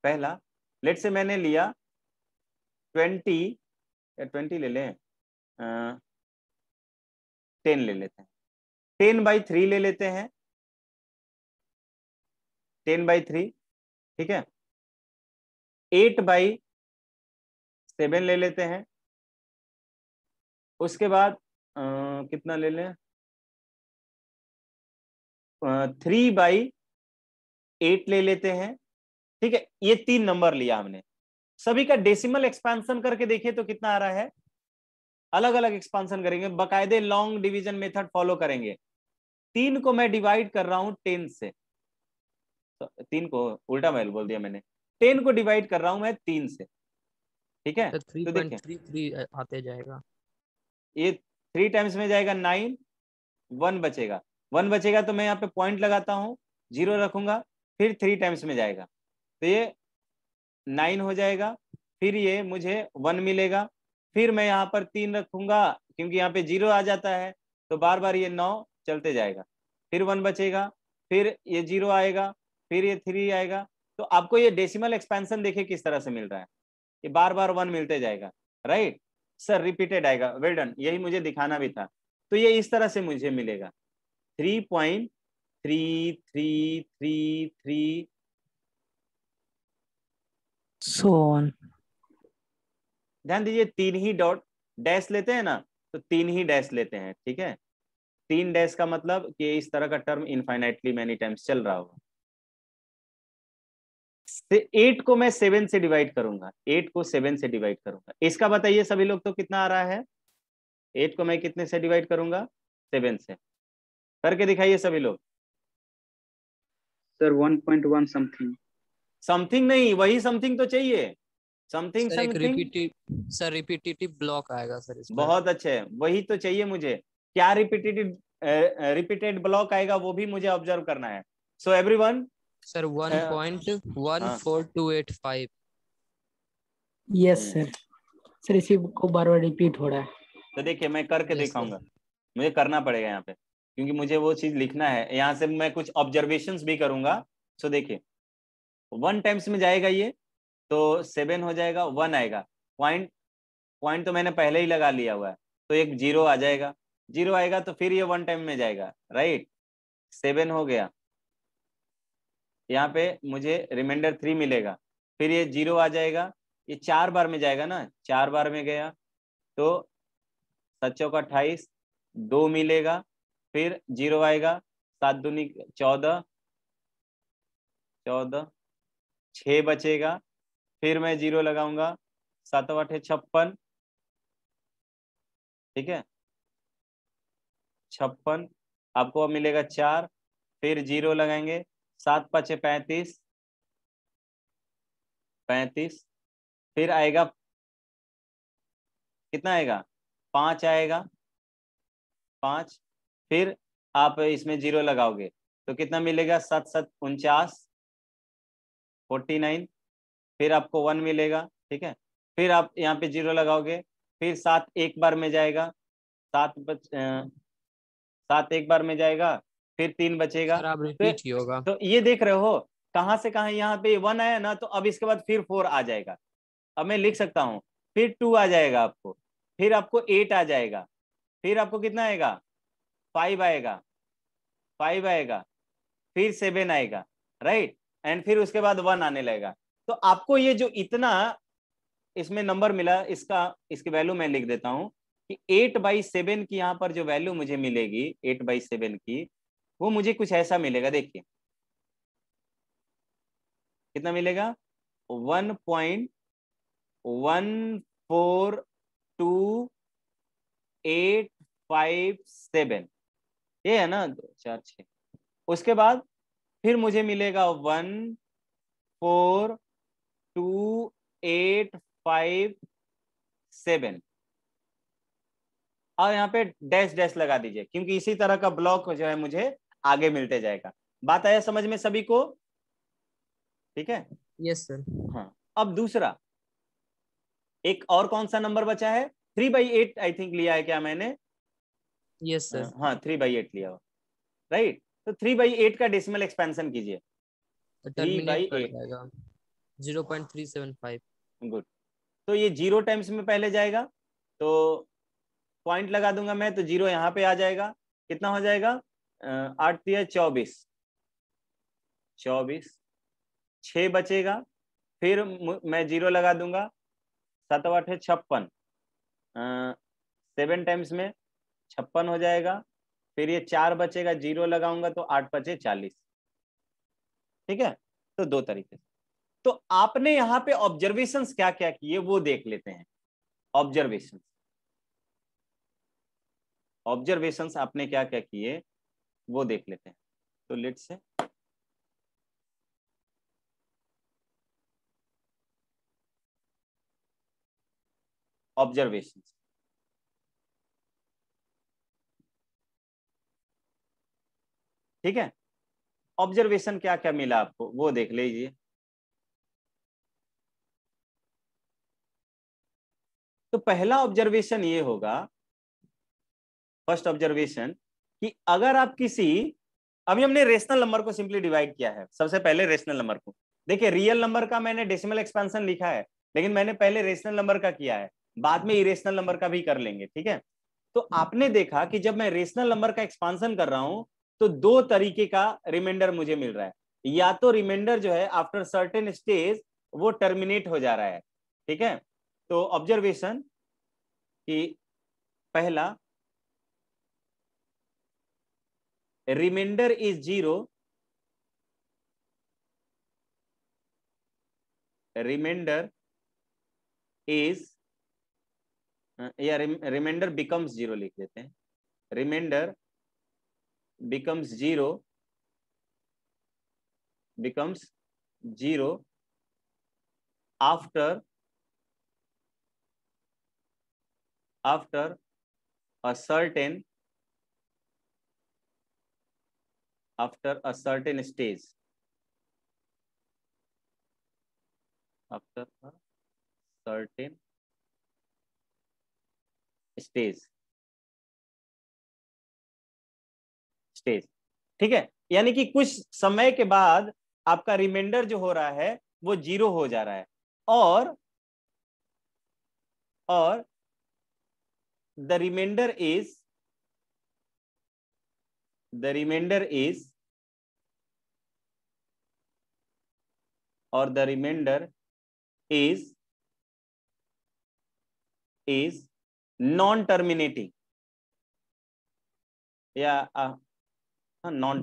पहला लेट से मैंने लिया ट्वेंटी या ट्वेंटी ले लें टेन ले लेते हैं टेन बाई थ्री ले लेते हैं टेन बाई थ्री ठीक है एट बाई सेवन ले लेते हैं उसके बाद आ, कितना ले लें थ्री बाई एट ले लेते हैं ठीक है ये तीन नंबर लिया हमने सभी का डेसिमल एक्सपांशन करके देखिए तो कितना आ रहा है अलग अलग एक्सपांशन करेंगे बकायदे लॉन्ग डिवीजन मेथड फॉलो करेंगे तीन को मैं डिवाइड कर रहा हूं टेन से तीन को उल्टा मैल बोल दिया मैंने टेन को डिवाइड कर रहा हूँ मैं तीन से ठीक है थ्री तो थ्री थ्री तो आते जाएगा ये थ्री टाइम्स में जाएगा नाइन वन बचेगा वन बचेगा तो मैं यहाँ पे पॉइंट लगाता हूँ जीरो रखूंगा फिर थ्री टाइम्स में जाएगा तो ये नाइन हो जाएगा फिर ये मुझे वन मिलेगा फिर मैं यहाँ पर तीन रखूंगा क्योंकि यहाँ पे जीरो आ जाता है तो बार बार ये नौ चलते जाएगा फिर वन बचेगा फिर ये जीरो आएगा फिर ये थ्री आएगा तो आपको ये डेसिमल एक्सपेंशन देखिए किस तरह से मिल रहा है ये बार बार वन मिलते जाएगा राइट सर रिपीटेड आएगा वेल डन यही मुझे दिखाना भी था तो ये इस तरह से मुझे मिलेगा three point three three three three सोन ध्यान दीजिए तीन ही डॉट डैश लेते हैं ना तो तीन ही डैश लेते हैं ठीक है तीन डैश का मतलब कि इस तरह का टर्म इनफाइनाइटली मेनी टाइम्स चल रहा होगा एट को मैं सेवन से डिवाइड करूंगा एट को सेवन से डिवाइड करूंगा इसका बताइए सभी लोग तो कितना आ रहा है एट को मैं कितने से डिवाइड करूंगा सेवन से करके दिखाइए सभी लोग sir one point one something something नहीं वही समथिंग तो चाहिए समथिंग सर रिपीटेटिव ब्लॉक आएगा सर बहुत अच्छे वही तो चाहिए मुझे क्या रिपीटेटिव रिपीटेड ब्लॉक आएगा वो भी मुझे ऑब्जर्व करना है so everyone sir one one point four two eight five yes sir sir इसी को बार बार रिपीट हो रहा है तो देखिए मैं करके yes, दिखाऊंगा मुझे करना पड़ेगा यहाँ पे क्योंकि मुझे वो चीज लिखना है यहाँ से मैं कुछ ऑब्जर्वेशन भी करूंगा सो देखिए वन टाइम्स में जाएगा ये तो सेवन हो जाएगा वन आएगा पॉइंट पॉइंट तो मैंने पहले ही लगा लिया हुआ है तो एक जीरो आ जाएगा जीरो आएगा तो फिर ये वन टाइम में जाएगा राइट सेवन हो गया यहाँ पे मुझे रिमाइंडर थ्री मिलेगा फिर ये जीरो आ जाएगा ये चार बार में जाएगा ना चार बार में गया तो सचो का अट्ठाईस दो मिलेगा फिर जीरो आएगा सात दूनी चौदह चौदह छ बचेगा फिर मैं जीरो लगाऊंगा सात अठे छप्पन ठीक है छप्पन आपको अब मिलेगा चार फिर जीरो लगाएंगे सात पचे पैंतीस पैंतीस फिर आएगा कितना आएगा पांच आएगा पांच फिर आप इसमें जीरो लगाओगे तो कितना मिलेगा सात सात उनचास फोर्टी नाइन फिर आपको वन मिलेगा ठीक है फिर आप यहाँ पे जीरो लगाओगे फिर सात एक बार में जाएगा सात सात एक बार में जाएगा फिर तीन बचेगा तो, तो ये देख रहे हो कहा से कहा यहाँ पे वन आया ना तो अब इसके बाद फिर फोर आ जाएगा अब मैं लिख सकता हूँ फिर टू आ जाएगा आपको फिर आपको एट आ जाएगा फिर आपको कितना आएगा फाइव आएगा फाइव आएगा फिर सेवन आएगा राइट एंड फिर उसके बाद वन आने लगेगा तो आपको ये जो इतना इसमें नंबर मिला इसका इसकी वैल्यू मैं लिख देता हूँ कि एट बाई सेवन की यहाँ पर जो वैल्यू मुझे मिलेगी एट बाई सेवन की वो मुझे कुछ ऐसा मिलेगा देखिए कितना मिलेगा one point one four two eight five seven ये है ना दो चार छ उसके बाद फिर मुझे मिलेगा one four two eight five seven और यहाँ पे डैश डैश लगा दीजिए क्योंकि इसी तरह का ब्लॉक जो है मुझे आगे मिलते जाएगा बात आया समझ में सभी को ठीक है यस सर हाँ अब दूसरा एक और कौन सा नंबर बचा है three by eight I think लिया है क्या मैंने यस सर हाँ थ्री बाई एट लिया राइट तो थ्री बाई एट का डेसिमल एक्सपेंशन कीजिए three by eight zero point three seven five good तो ये जीरो टाइम्स में पहले जाएगा तो पॉइंट लगा दूंगा मैं तो जीरो यहाँ पे आ जाएगा कितना हो जाएगा आठ दिया चौबीस चौबीस छ बचेगा फिर मैं जीरो लगा दूंगा सात आठ छप्पन सेवन टाइम्स में छप्पन हो जाएगा फिर ये चार बचेगा जीरो लगाऊंगा तो आठ बचे चालीस ठीक है तो दो तरीके से तो आपने यहाँ पे ऑब्जर्वेशन क्या क्या किए वो देख लेते हैं ऑब्जर्वेशन ऑब्जर्वेशन आपने क्या क्या किए वो देख लेते हैं तो लेट से ऑब्जर्वेशन ठीक है ऑब्जर्वेशन क्या क्या मिला आपको वो देख लीजिए तो पहला ऑब्जर्वेशन ये होगा फर्स्ट ऑब्जर्वेशन कि अगर आप किसी अभी हमने रेशनल नंबर को सिंपली डिवाइड किया है सबसे पहले रेशनल नंबर को देखिए रियल नंबर का मैंने डेसिमल एक्सपेंशन लिखा है लेकिन मैंने पहले रेशनल नंबर का किया है बाद में इरेशनल नंबर का भी कर लेंगे ठीक है तो आपने देखा कि जब मैं रेशनल नंबर का एक्सपांसन कर रहा हूं तो दो तरीके का रिमाइंडर मुझे मिल रहा है या तो रिमाइंडर जो है आफ्टर सर्टेन स्टेज वो टर्मिनेट हो जा रहा है ठीक है तो ऑब्जर्वेशन कि पहला remainder is zero remainder is uh, या रिमाइंडर बिकम्स जीरो लिख देते हैं remainder becomes zero becomes zero after after a certain after a certain stage after a certain stage stage ठीक है यानी कि कुछ समय के बाद आपका रिमाइंडर जो हो रहा है वो जीरो हो जा रहा है और और the remainder is the remainder is or the remainder is is non terminating yeah uh, non non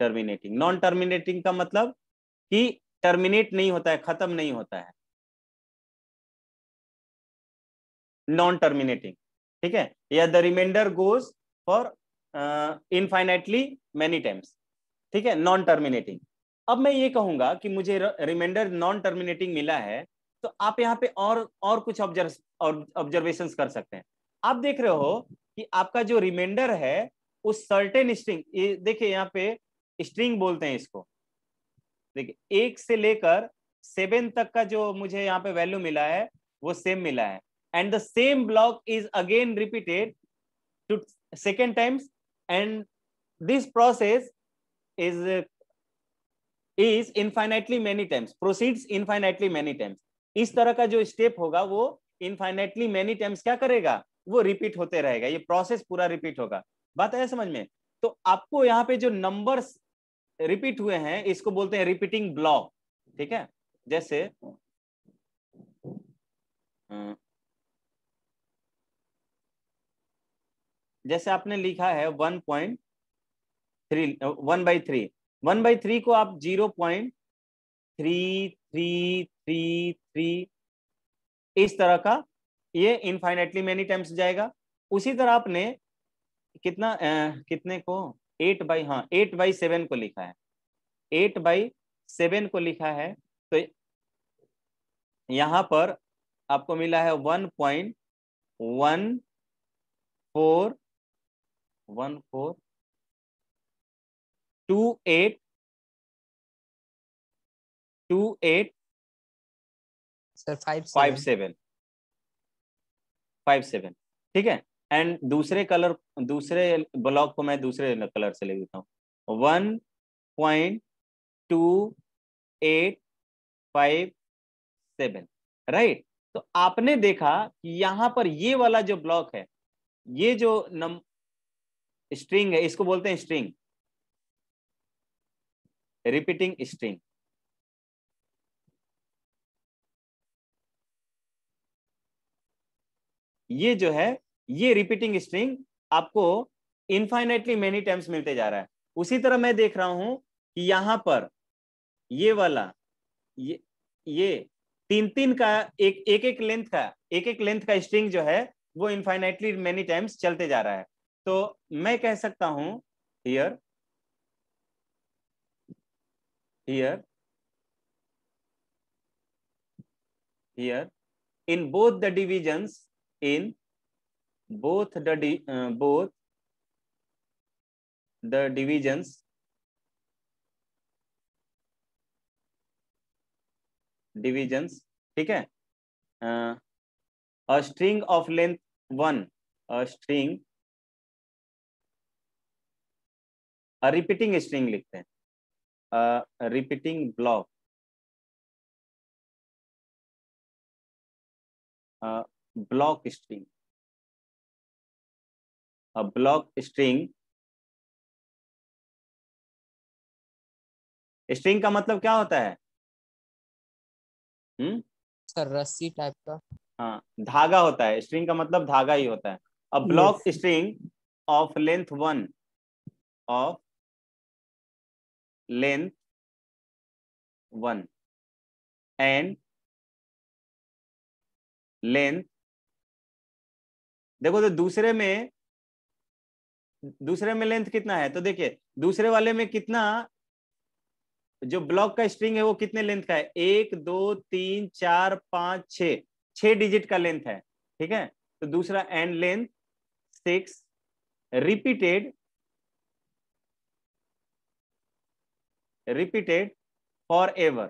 terminating non terminating का मतलब कि टर्मिनेट नहीं होता है खत्म नहीं होता है नॉन टर्मिनेटिंग ठीक है या the remainder goes for infinitely many times ठीक है नॉन टर्मिनेटिंग अब मैं ये कहूंगा कि मुझे रिमाइंडर नॉन टर्मिनेटिंग मिला है तो आप यहाँ पे और और कुछ ऑब्जर्व ऑब्जर्वेशन कर सकते हैं आप देख रहे हो कि आपका जो रिमाइंडर है उस सर्टेन स्ट्रिंग ये देखिए यहाँ पे स्ट्रिंग बोलते हैं इसको देखिए एक से लेकर सेवन तक का जो मुझे यहाँ पे वैल्यू मिला है वो सेम मिला है and the same block is again repeated to second times and this process is is infinitely many times proceeds infinitely many times इस तरह का जो स्टेप होगा वो इनफाइनेटली मेनी टाइम्स क्या करेगा वो रिपीट होते रहेगा ये प्रोसेस पूरा रिपीट होगा बात है समझ में तो आपको यहाँ पे जो नंबर्स रिपीट हुए हैं इसको बोलते हैं रिपीटिंग ब्लॉक ठीक है जैसे अं, जैसे आपने लिखा है one point three one by three one by three को आप zero point three three three three इस तरह का ये इनफाइनेटली मेनी टाइम्स जाएगा उसी तरह आपने कितना ए, कितने को एट बाई हाँ एट बाई सेवन को लिखा है एट बाई सेवन को लिखा है तो यहां पर आपको मिला है one point one four one four two eight two eight sir five five seven five seven ठीक है एंड दूसरे कलर दूसरे ब्लॉक को मैं दूसरे कलर से ले देता हूँ one point two eight five seven right तो आपने देखा कि यहां पर ये वाला जो ब्लॉक है ये जो नम स्ट्रिंग है इसको बोलते हैं स्ट्रिंग repeating string. ये जो है ये रिपीटिंग स्ट्रिंग आपको इनफाइनेटली मेनी टाइम्स मिलते जा रहा है उसी तरह मैं देख रहा हूं कि यहां पर ये वाला ये ये तीन तीन का एक एक एक लेंथ का एक एक लेंथ का स्ट्रिंग जो है वो इनफाइनेटली मेनी टाइम्स चलते जा रहा है तो मैं कह सकता हूं here here here in both the divisions in both the di uh, both the divisions divisions ठीक है a string of length one a string a repeating string लिखते हैं a repeating block a block string a block string string का मतलब क्या होता है हम्म sir रस्सी टाइप का हाँ धागा होता है स्ट्रिंग का मतलब धागा ही होता है a block string of length one of length one and length देखो तो दूसरे में दूसरे में लेंथ कितना है तो देखिए दूसरे वाले में कितना जो ब्लॉक का स्ट्रिंग है वो कितने लेंथ का है एक दो तीन चार पांच छ छ डिजिट का लेंथ है ठीक है तो दूसरा and length six repeated repeated forever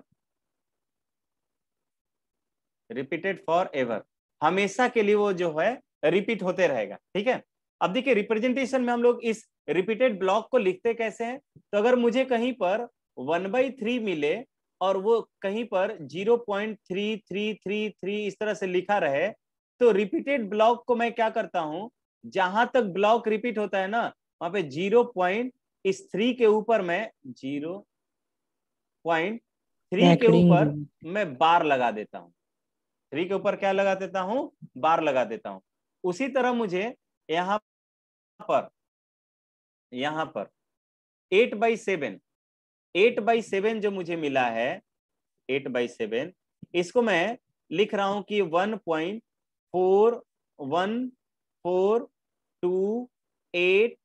repeated forever हमेशा के लिए वो जो है रिपीट होते रहेगा ठीक है अब देखिए रिप्रेजेंटेशन में हम लोग इस रिपीटेड ब्लॉक को लिखते कैसे हैं तो अगर मुझे कहीं पर वन बाई थ्री मिले और वो कहीं पर zero point three three three three इस तरह से लिखा रहे तो रिपीटेड ब्लॉक को मैं क्या करता हूं जहां तक ब्लॉक रिपीट होता है ना वहां पे जीरो पॉइंट इस थ्री के ऊपर मैं जीरो पॉइंट थ्री के ऊपर मैं बार लगा देता हूं थ्री के ऊपर क्या लगा देता हूं बार लगा देता हूं उसी तरह मुझे यहां पर यहां पर eight by seven eight by seven जो मुझे मिला है एट बाई सेवन इसको मैं लिख रहा हूं कि one point four one four two eight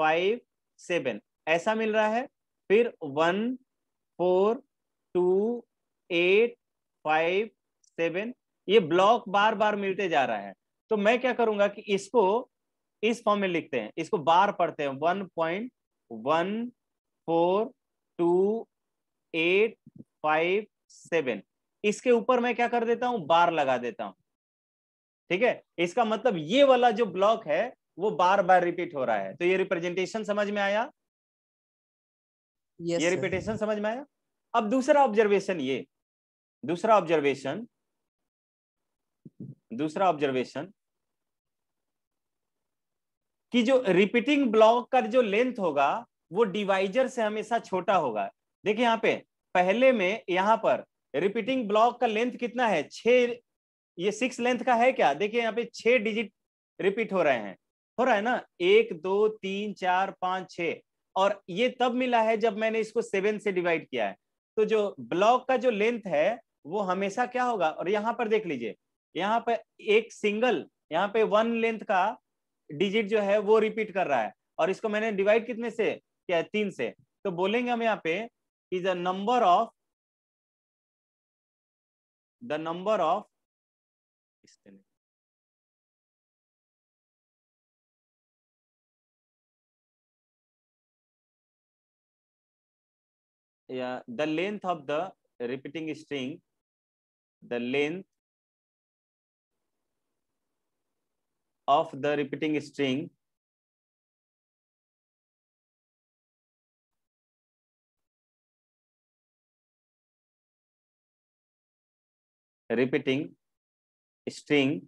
five seven ऐसा मिल रहा है फिर one four two eight five seven ये ब्लॉक बार बार मिलते जा रहा है तो मैं क्या करूंगा कि इसको इस फॉर्म में लिखते हैं इसको बार पढ़ते हैं one point one four two eight five seven इसके ऊपर मैं क्या कर देता हूं बार लगा देता हूं ठीक है इसका मतलब ये वाला जो ब्लॉक है वो बार बार रिपीट हो रहा है तो ये रिप्रेजेंटेशन समझ में आया yes, ये रिपीटेशन समझ में आया अब दूसरा ऑब्जर्वेशन ये दूसरा ऑब्जर्वेशन दूसरा ऑब्जर्वेशन कि जो रिपीटिंग ब्लॉक का जो लेंथ होगा वो डिवाइजर से हमेशा छोटा होगा देखिए यहां पे पहले में यहां पर रिपीटिंग ब्लॉक का लेंथ कितना है छे ये सिक्स लेंथ का है क्या देखिए यहाँ पे छह डिजिट रिपीट हो रहे हैं हो रहा है ना एक दो तीन चार पांच छ और ये तब मिला है जब मैंने इसको सेवन से डिवाइड किया है तो जो ब्लॉक का जो लेंथ है वो हमेशा क्या होगा और यहाँ पर देख लीजिए यहाँ पर एक सिंगल यहाँ पे वन लेंथ का डिजिट जो है वो रिपीट कर रहा है और इसको मैंने डिवाइड कितने से क्या है तीन से तो बोलेंगे हम यहाँ पे कि the number of the number of yeah the length of the repeating string the length of the repeating string repeating string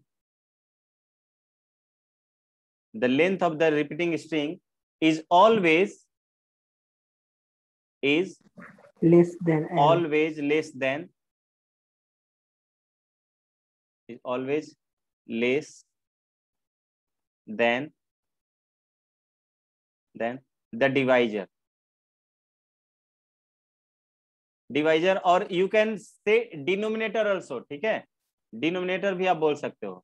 the length of the repeating string is always is less than L. always less than is always less than than the divisor divisor और you can say denominator also ठीक है denominator भी आप बोल सकते हो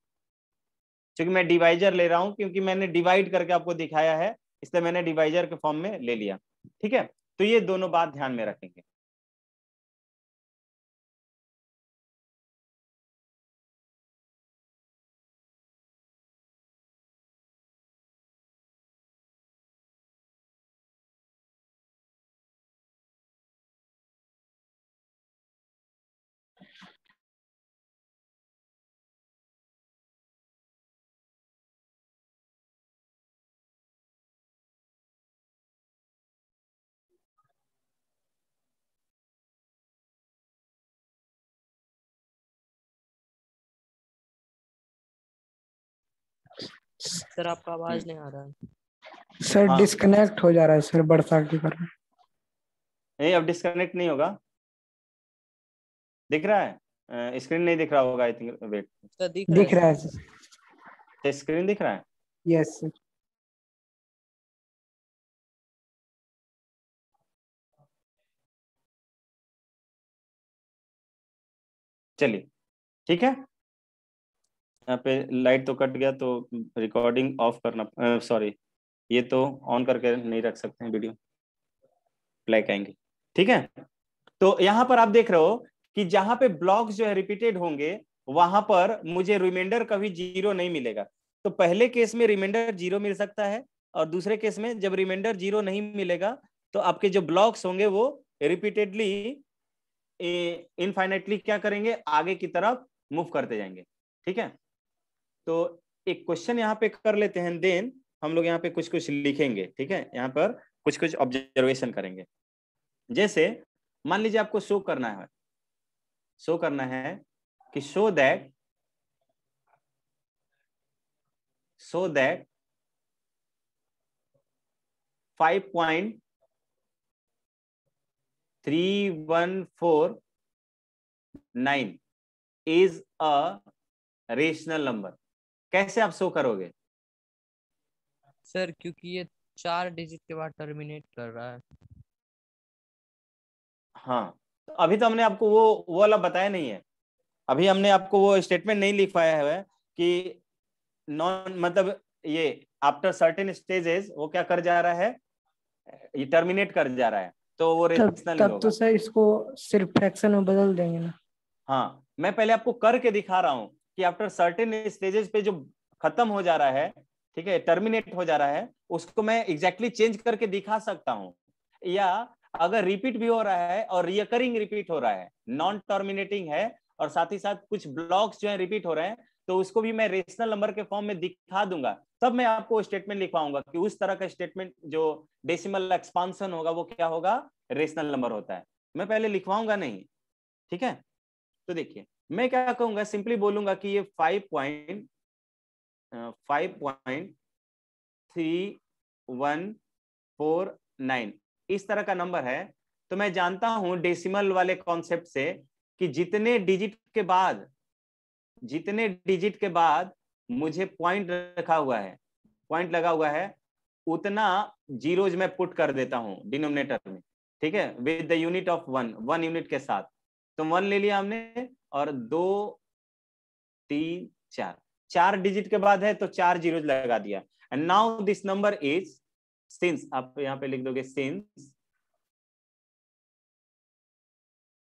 क्योंकि मैं डिवाइजर ले रहा हूं क्योंकि मैंने डिवाइड करके आपको दिखाया है इसलिए मैंने डिवाइजर के फॉर्म में ले लिया ठीक है तो ये दोनों बात ध्यान में रखेंगे सर आपका आवाज नहीं आ रहा है सर डिस्कनेक्ट हाँ। हो जा रहा है सर बरसात के कारण नहीं अब डिस्कनेक्ट नहीं होगा दिख रहा है स्क्रीन नहीं दिख रहा होगा आई थिंक वेट दिख रहा है सर स्क्रीन दिख रहा है यस सर चलिए ठीक है यहाँ पे लाइट तो कट गया तो रिकॉर्डिंग ऑफ करना सॉरी ये तो ऑन करके नहीं रख सकते हैं वीडियो ब्लैक आएंगे ठीक है तो यहाँ पर आप देख रहे हो कि जहां पे ब्लॉक जो है रिपीटेड होंगे वहां पर मुझे रिमाइंडर कभी जीरो नहीं मिलेगा तो पहले केस में रिमाइंडर जीरो मिल सकता है और दूसरे केस में जब रिमाइंडर जीरो नहीं मिलेगा तो आपके जो ब्लॉक्स होंगे वो रिपीटेडली इनफाइनेटली क्या करेंगे आगे की तरफ मूव करते जाएंगे ठीक है तो एक क्वेश्चन यहाँ पे कर लेते हैं देन हम लोग यहाँ पे कुछ कुछ लिखेंगे ठीक है यहाँ पर कुछ कुछ ऑब्जर्वेशन करेंगे जैसे मान लीजिए आपको शो करना है शो करना है कि show that show that five point three one four nine is a rational number कैसे आप शो करोगे सर क्योंकि ये चार डिजिट के बाद टर्मिनेट कर रहा है हाँ तो अभी तो हमने आपको वो वो वाला बताया नहीं है अभी हमने आपको वो स्टेटमेंट नहीं लिखवाया है कि नॉन मतलब ये आफ्टर सर्टेन स्टेजेस वो क्या कर जा रहा है ये टर्मिनेट कर जा रहा है तो वो रेजिस्टेंस तब, तब तो सर इसको सिर्फ फ्रैक्शन में बदल देंगे ना हाँ मैं पहले आपको करके दिखा रहा हूँ कि आफ्टर सर्टेन स्टेजेस पे जो खत्म हो जा रहा है ठीक है टर्मिनेट हो जा रहा है उसको मैं एग्जैक्टली exactly चेंज करके दिखा सकता हूँ या अगर रिपीट भी हो रहा है और रियकरिंग रिपीट हो रहा है नॉन टर्मिनेटिंग है और साथ ही साथ कुछ ब्लॉक्स जो है रिपीट हो रहे हैं तो उसको भी मैं रेशनल नंबर के फॉर्म में दिखा दूंगा तब मैं आपको स्टेटमेंट लिखवाऊंगा कि उस तरह का स्टेटमेंट जो डेसिमल एक्सपांसन होगा वो क्या होगा रेशनल नंबर होता है मैं पहले लिखवाऊंगा नहीं ठीक है तो देखिए मैं क्या कहूंगा सिंपली बोलूंगा कि ये five point five point three one four nine इस तरह का नंबर है तो मैं जानता हूं डेसिमल वाले कॉन्सेप्ट से कि जितने डिजिट के बाद जितने डिजिट के बाद मुझे पॉइंट रखा हुआ है पॉइंट लगा हुआ है उतना जीरोज मैं पुट कर देता हूं डिनोमिनेटर में ठीक है with the unit of one one unit के साथ तो वन ले लिया हमने और दो तीन चार चार डिजिट के बाद है तो चार जीरो लगा दिया and now this number is since आप यहां पे लिख दोगे सिंस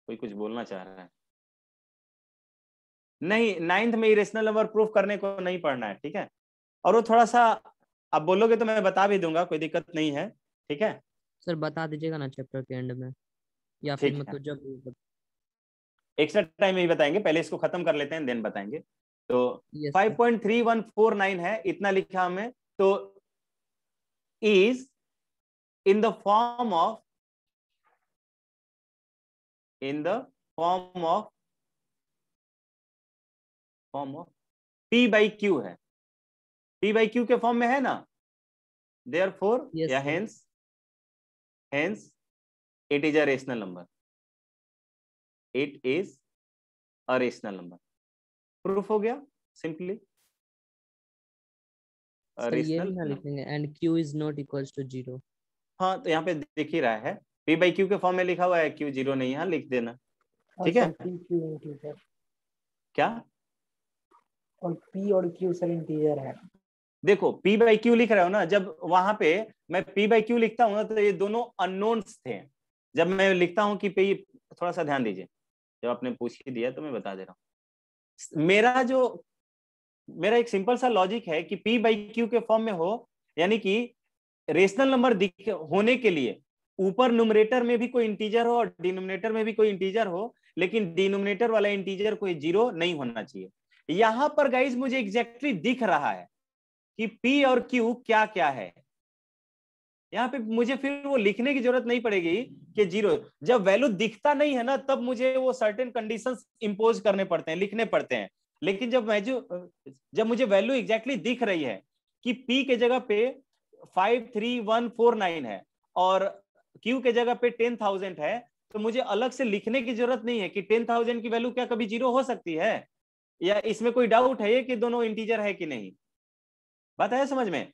कोई कुछ बोलना चाह रहा है नहीं नाइन्थ में इरेशनल नंबर प्रूफ करने को नहीं पढ़ना है ठीक है और वो थोड़ा सा आप बोलोगे तो मैं बता भी दूंगा कोई दिक्कत नहीं है ठीक है सर बता दीजिएगा ना चैप्टर के एंड में या फिर मतलब जब एक्स्ट्रा टाइम में ही बताएंगे पहले इसको खत्म कर लेते हैं देन बताएंगे तो five point three one four nine है इतना लिखा हमें तो is in the form of in the form of form of p by q है पी बाई क्यू के फॉर्म में है ना देर फोर या hence hence it is a rational number it is a rational number proof हो गया simply and q is not equals to zero हाँ तो यहाँ पे देख ही रहा है p by q के फॉर्म में लिखा हुआ है q जीरो नहीं है लिख देना ठीक है क्या और p और q सर इंटीजर है देखो p by q लिख रहा हो ना जब वहां पे मैं p by q लिखता हूँ ना तो ये दोनों अननोन्स थे जब मैं लिखता हूँ कि पे थोड़ा सा ध्यान दीजिए जब आपने पूछ ही दिया तो मैं बता दे रहा हूँ मेरा जो मेरा एक सिंपल सा लॉजिक है कि पी बाई क्यू के फॉर्म में हो यानी कि रेशनल नंबर होने के लिए ऊपर न्यूमरेटर में भी कोई इंटीजर हो और डिनोमिनेटर में भी कोई इंटीजर हो लेकिन डिनोमिनेटर वाला इंटीजर कोई जीरो नहीं होना चाहिए यहां पर गाइज मुझे एग्जैक्टली exactly दिख रहा है कि पी और क्यू क्या क्या है यहाँ पे मुझे फिर वो लिखने की जरूरत नहीं पड़ेगी कि जीरो जब वैल्यू दिखता नहीं है ना तब मुझे वो सर्टेन कंडीशंस इम्पोज करने पड़ते हैं लिखने पड़ते हैं लेकिन जब मैं जो जब मुझे वैल्यू एग्जैक्टली exactly दिख रही है कि पी के जगह पे five three one four nine है और क्यू के जगह पे टेन थाउजेंड है तो मुझे अलग से लिखने की जरूरत नहीं है कि टेन थाउजेंड की वैल्यू क्या कभी जीरो हो सकती है या इसमें कोई डाउट है कि दोनों इंटीजर है कि नहीं बात है समझ में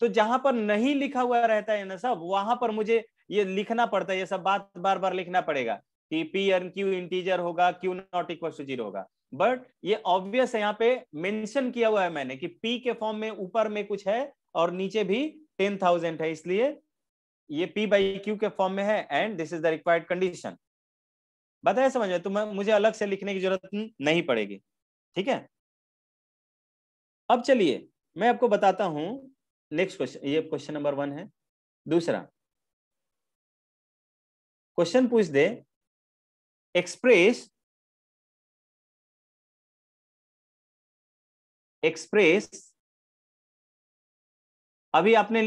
तो जहां पर नहीं लिखा हुआ रहता है ना सब वहां पर मुझे ये लिखना पड़ता है ये सब बात बार बार लिखना पड़ेगा कि पी एन क्यू इंटीजर होगा q not equal to zero होगा बट ये ऑब्वियस है यहाँ पे मेंशन किया हुआ है मैंने कि पी के फॉर्म में ऊपर में कुछ है और नीचे भी टेन थाउजेंड है इसलिए ये पी बाई क्यू के फॉर्म में है and this is the required condition बताया समझ में तो मुझे अलग से लिखने की जरूरत नहीं पड़ेगी ठीक है अब चलिए मैं आपको बताता हूं नेक्स्ट क्वेश्चन ये क्वेश्चन नंबर वन है दूसरा क्वेश्चन पूछ दे एक्सप्रेस एक्सप्रेस अभी आपने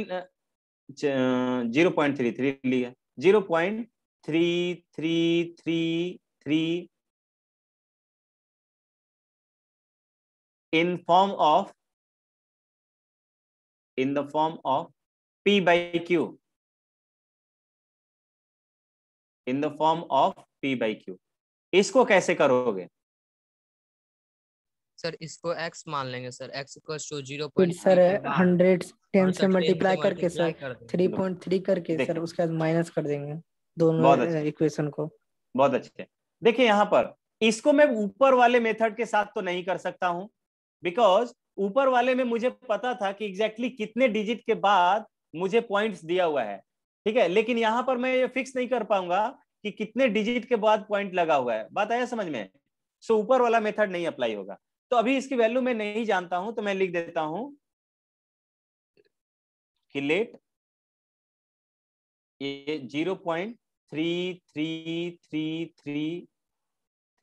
जीरो पॉइंट थ्री थ्री लिया zero point three three three three in form of in the form of P by Q. In the form of P by Q. इसको कैसे करोगे सर इसको x मान लेंगे sir x equal to zero point sir hundred ten से multiply करके sir three point three करके sir उसके बाद माइनस कर देंगे दोनों इक्वेशन को बहुत अच्छे देखिए यहाँ पर इसको मैं ऊपर वाले मेथड के साथ तो नहीं कर सकता हूँ बिकॉज ऊपर वाले में मुझे पता था कि एग्जैक्टली exactly कितने डिजिट के बाद मुझे पॉइंट्स दिया हुआ है ठीक है लेकिन यहां पर मैं ये फिक्स नहीं कर पाऊंगा कि कितने डिजिट के बाद पॉइंट लगा हुआ है बात आया समझ में सो ऊपर वाला मेथड नहीं अप्लाई होगा तो अभी इसकी वैल्यू मैं नहीं जानता हूं तो मैं लिख देता हूं कि लेट ये zero point three three three three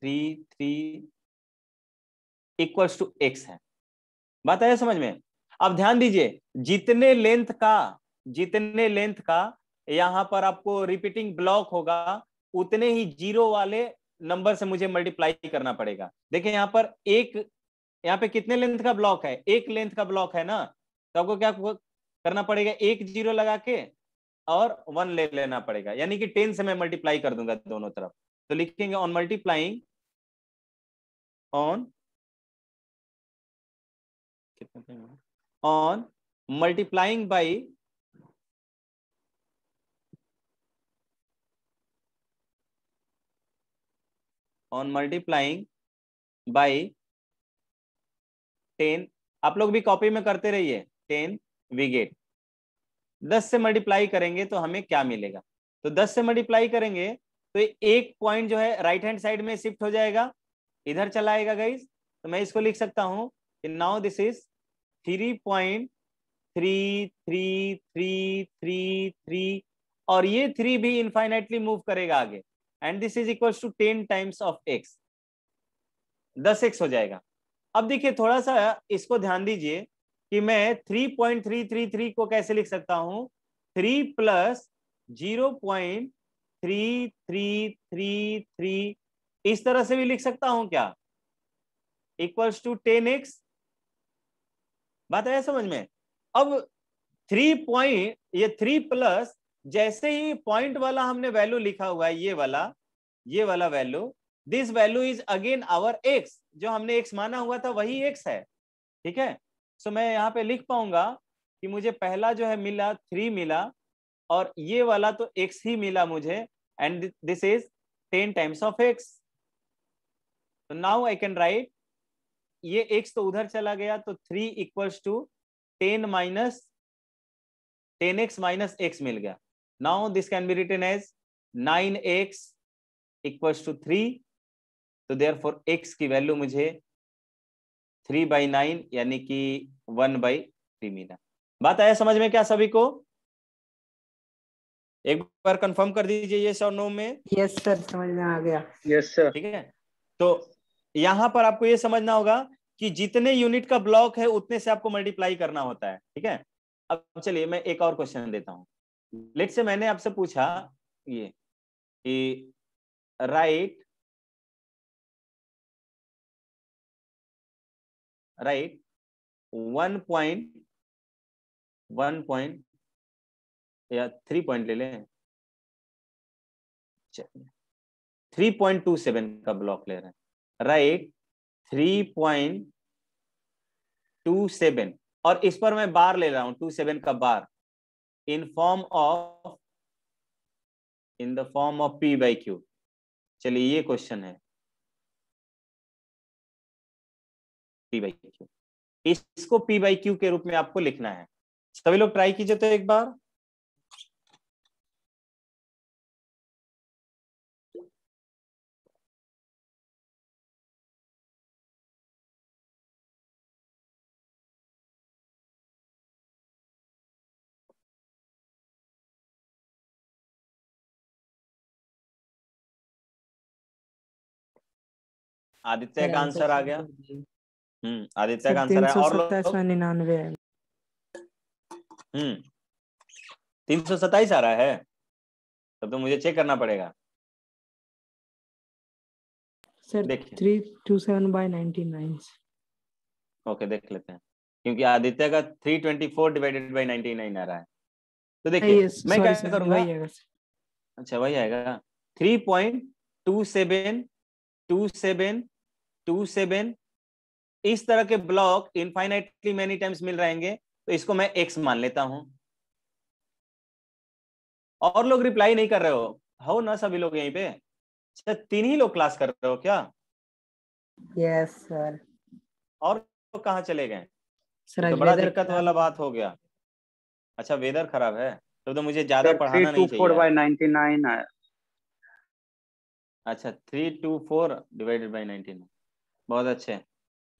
three three equals to x है बात आया समझ में अब ध्यान दीजिए जितने लेंथ का जितने लेंथ का यहां पर आपको रिपीटिंग ब्लॉक होगा उतने ही जीरो वाले नंबर से मुझे मल्टीप्लाई करना पड़ेगा देखिए यहाँ पर एक यहाँ पे कितने लेंथ का ब्लॉक है एक लेंथ का ब्लॉक है ना तो आपको क्या करना पड़ेगा एक जीरो लगा के और वन ले लेना पड़ेगा यानी कि टेन से मैं मल्टीप्लाई कर दूंगा दोनों तरफ तो लिखेंगे on multiplying on on multiplying by on multiplying by 10 आप लोग भी कॉपी में करते रहिए 10 वी गेट दस से मल्टीप्लाई करेंगे तो हमें क्या मिलेगा तो दस से मल्टीप्लाई करेंगे तो एक पॉइंट जो है राइट हैंड साइड में शिफ्ट हो जाएगा इधर चलाएगा गई तो मैं इसको लिख सकता हूं कि now this is three point three three three three three और ये थ्री भी इनफाइनाइटली मूव करेगा आगे and this is equal to ten times of x दस एक्स हो जाएगा अब देखिए थोड़ा सा इसको ध्यान दीजिए कि मैं three point three three three को कैसे लिख सकता हूं three plus zero point three three three three इस तरह से भी लिख सकता हूँ क्या इक्वल्स टू टेन एक्स बात आया समझ में अब थ्री पॉइंट ये थ्री प्लस जैसे ही पॉइंट वाला हमने वैल्यू लिखा हुआ है ये वाला ये वाला value this value is again our x जो हमने एक्स माना हुआ था वही एक्स है ठीक है सो so, मैं यहाँ पे लिख पाऊंगा कि मुझे पहला जो है मिला थ्री मिला और ये वाला तो एक्स ही मिला मुझे and this is ten times of x now I can write ये एक्स तो उधर चला गया तो three equals to ten minus ten x minus x मिल गया now this can be written as nine x equals to three तो therefore x की वैल्यू मुझे थ्री बाई नाइन यानी कि वन बाई थ्री मिला बात आया समझ में क्या सभी को एक बार कंफर्म कर दीजिए ये सौ नो में यस सर समझ में आ गया यस सर ठीक है तो यहां पर आपको यह समझना होगा कि जितने यूनिट का ब्लॉक है उतने से आपको मल्टीप्लाई करना होता है ठीक है अब चलिए मैं एक और क्वेश्चन देता हूं लेट से मैंने आपसे पूछा ये कि right right one point one point या थ्री पॉइंट ले लें थ्री पॉइंट टू सेवन का ब्लॉक ले रहे हैं right three point two seven और इस पर मैं बार ले रहा हूं टू सेवन का बार in form of in the form of p by q चलिए ये क्वेश्चन है पी बाई क्यू इसको पी बाई क्यू के रूप में आपको लिखना है सभी लोग ट्राई कीजिए तो एक बार आदित्य का आंसर आ गया हम्म आदित्य का आंसर है और निन्यानवे हम्म तीन सौ सताइस आ रहा है तब तो मुझे चेक करना पड़ेगा sir three two seven ninety nine okay देख लेते हैं क्योंकि आदित्य का three twenty four divided by ninety nine आ रहा है तो हाँ, देखिए मैं क्या करूंगा अच्छा वही आएगा three point two seven two seven two seven इस तरह के ब्लॉक इनफाइनाइटली मेनी टाइम्स मिल रहेंगे तो इसको मैं एक्स मान लेता हूं और लोग रिप्लाई नहीं कर रहे हो हो ना सभी लोग यहीं पे अच्छा तीन ही लोग क्लास कर रहे हो क्या यस yes, सर और तो कहाँ चले गए तो बड़ा दिक्कत वाला बात हो गया अच्छा वेदर खराब है तो, तो मुझे ज्यादा पढ़ाना नहीं चाहिए अच्छा three two four divided by ninety nine बहुत अच्छे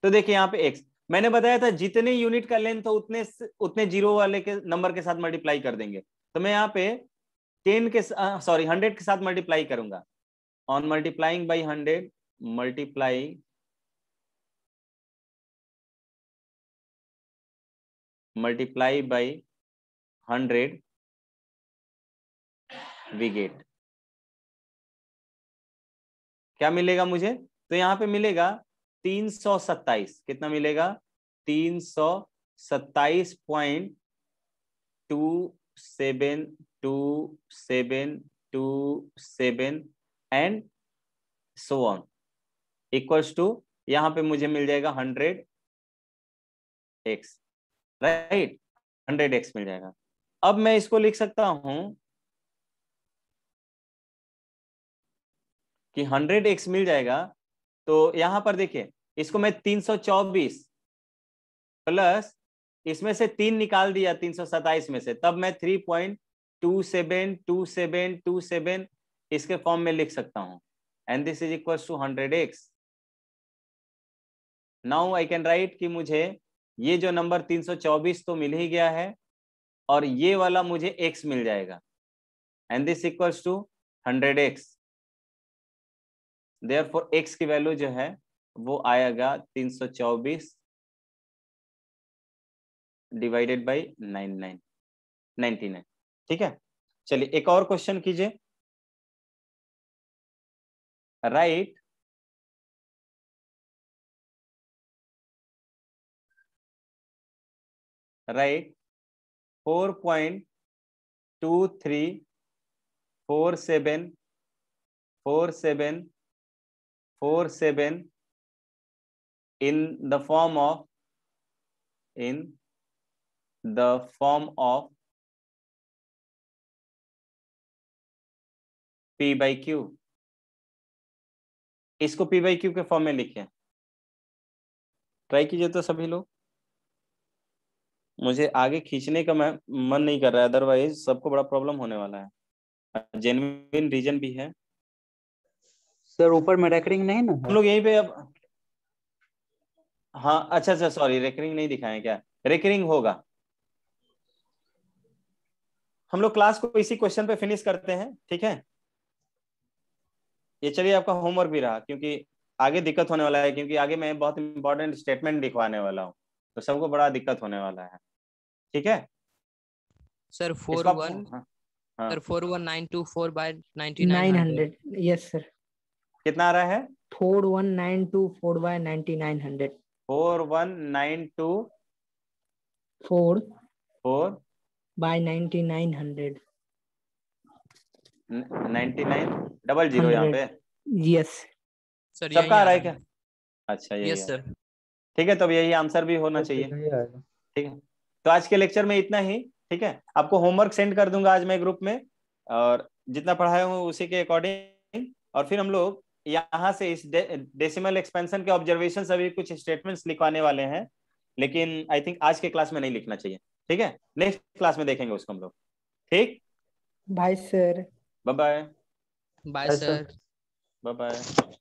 तो देखिए यहाँ पे एक्स मैंने बताया था जितने यूनिट का लेंथ हो उतने उतने जीरो वाले के नंबर के साथ मल्टीप्लाई कर देंगे तो मैं यहाँ पे टेन के सॉरी हंड्रेड हाँ, के साथ मल्टीप्लाई करूंगा on multiplying by hundred multiply multiply by hundred we get क्या मिलेगा मुझे तो यहां पे मिलेगा तीन सौ सत्ताईस कितना मिलेगा तीन सौ सत्ताईस point two seven two seven two seven and so on equals to यहां पे मुझे मिल जाएगा hundred x right hundred x मिल जाएगा अब मैं इसको लिख सकता हूं कि हंड्रेड एक्स मिल जाएगा तो यहां पर देखिए इसको मैं 324 प्लस इसमें से तीन निकाल दिया 327 में से तब मैं point two two two seven seven seven इसके फॉर्म में लिख सकता हूं and this is equal to hundred x now I can write कि मुझे ये जो नंबर 324 तो मिल ही गया है और ये वाला मुझे x मिल जाएगा and this equals to hundred x therefore x की वैल्यू जो है वो आएगा तीन सौ चौबीस divided by nine nine ninety nine ठीक है चलिए एक और क्वेश्चन कीजिए right right four point two three four seven four seven four seven in the form of in the form of p by q इसको p by q के form में लिखें ट्राई कीजिए तो सभी लोग मुझे आगे खींचने का मैं मन नहीं कर रहा है अदरवाइज सबको बड़ा प्रॉब्लम होने वाला है जेनविन रीजन भी है सर ऊपर में रेकरिंग नहीं ना हम लोग यहीं पे अब हाँ अच्छा अच्छा सॉरी रेकरिंग नहीं दिखाए क्या रेकरिंग होगा हम लोग क्लास को इसी क्वेश्चन पे फिनिश करते हैं ठीक है ये चलिए आपका होमवर्क भी रहा क्योंकि आगे दिक्कत होने वाला है क्योंकि आगे मैं बहुत इंपॉर्टेंट स्टेटमेंट लिखवाने वाला हूँ तो सबको बड़ा दिक्कत होने वाला है ठीक है sir four one sir four one nine two four by nine hundred yes sir कितना आ रहा है four one nine two four by ninety nine hundred four one nine two four four by ninety nine hundred ninety nine double zero यहाँ पे yes sir सबका आ रहा है क्या अच्छा यस सर ठीक है तब तो यही आंसर भी होना चाहिए ठीक है तो आज के लेक्चर में इतना ही ठीक है आपको होमवर्क सेंड कर दूंगा आज मैं ग्रुप में और जितना पढ़ाया हूँ उसी के अकॉर्डिंग और फिर हम लोग यहाँ से इस डेसिमल एक्सपेंशन के ऑब्जर्वेशन सभी कुछ स्टेटमेंट्स लिखवाने वाले हैं लेकिन आई थिंक आज के क्लास में नहीं लिखना चाहिए ठीक है नेक्स्ट क्लास में देखेंगे उसको हम लोग ठीक bye sir bye bye bye sir bye bye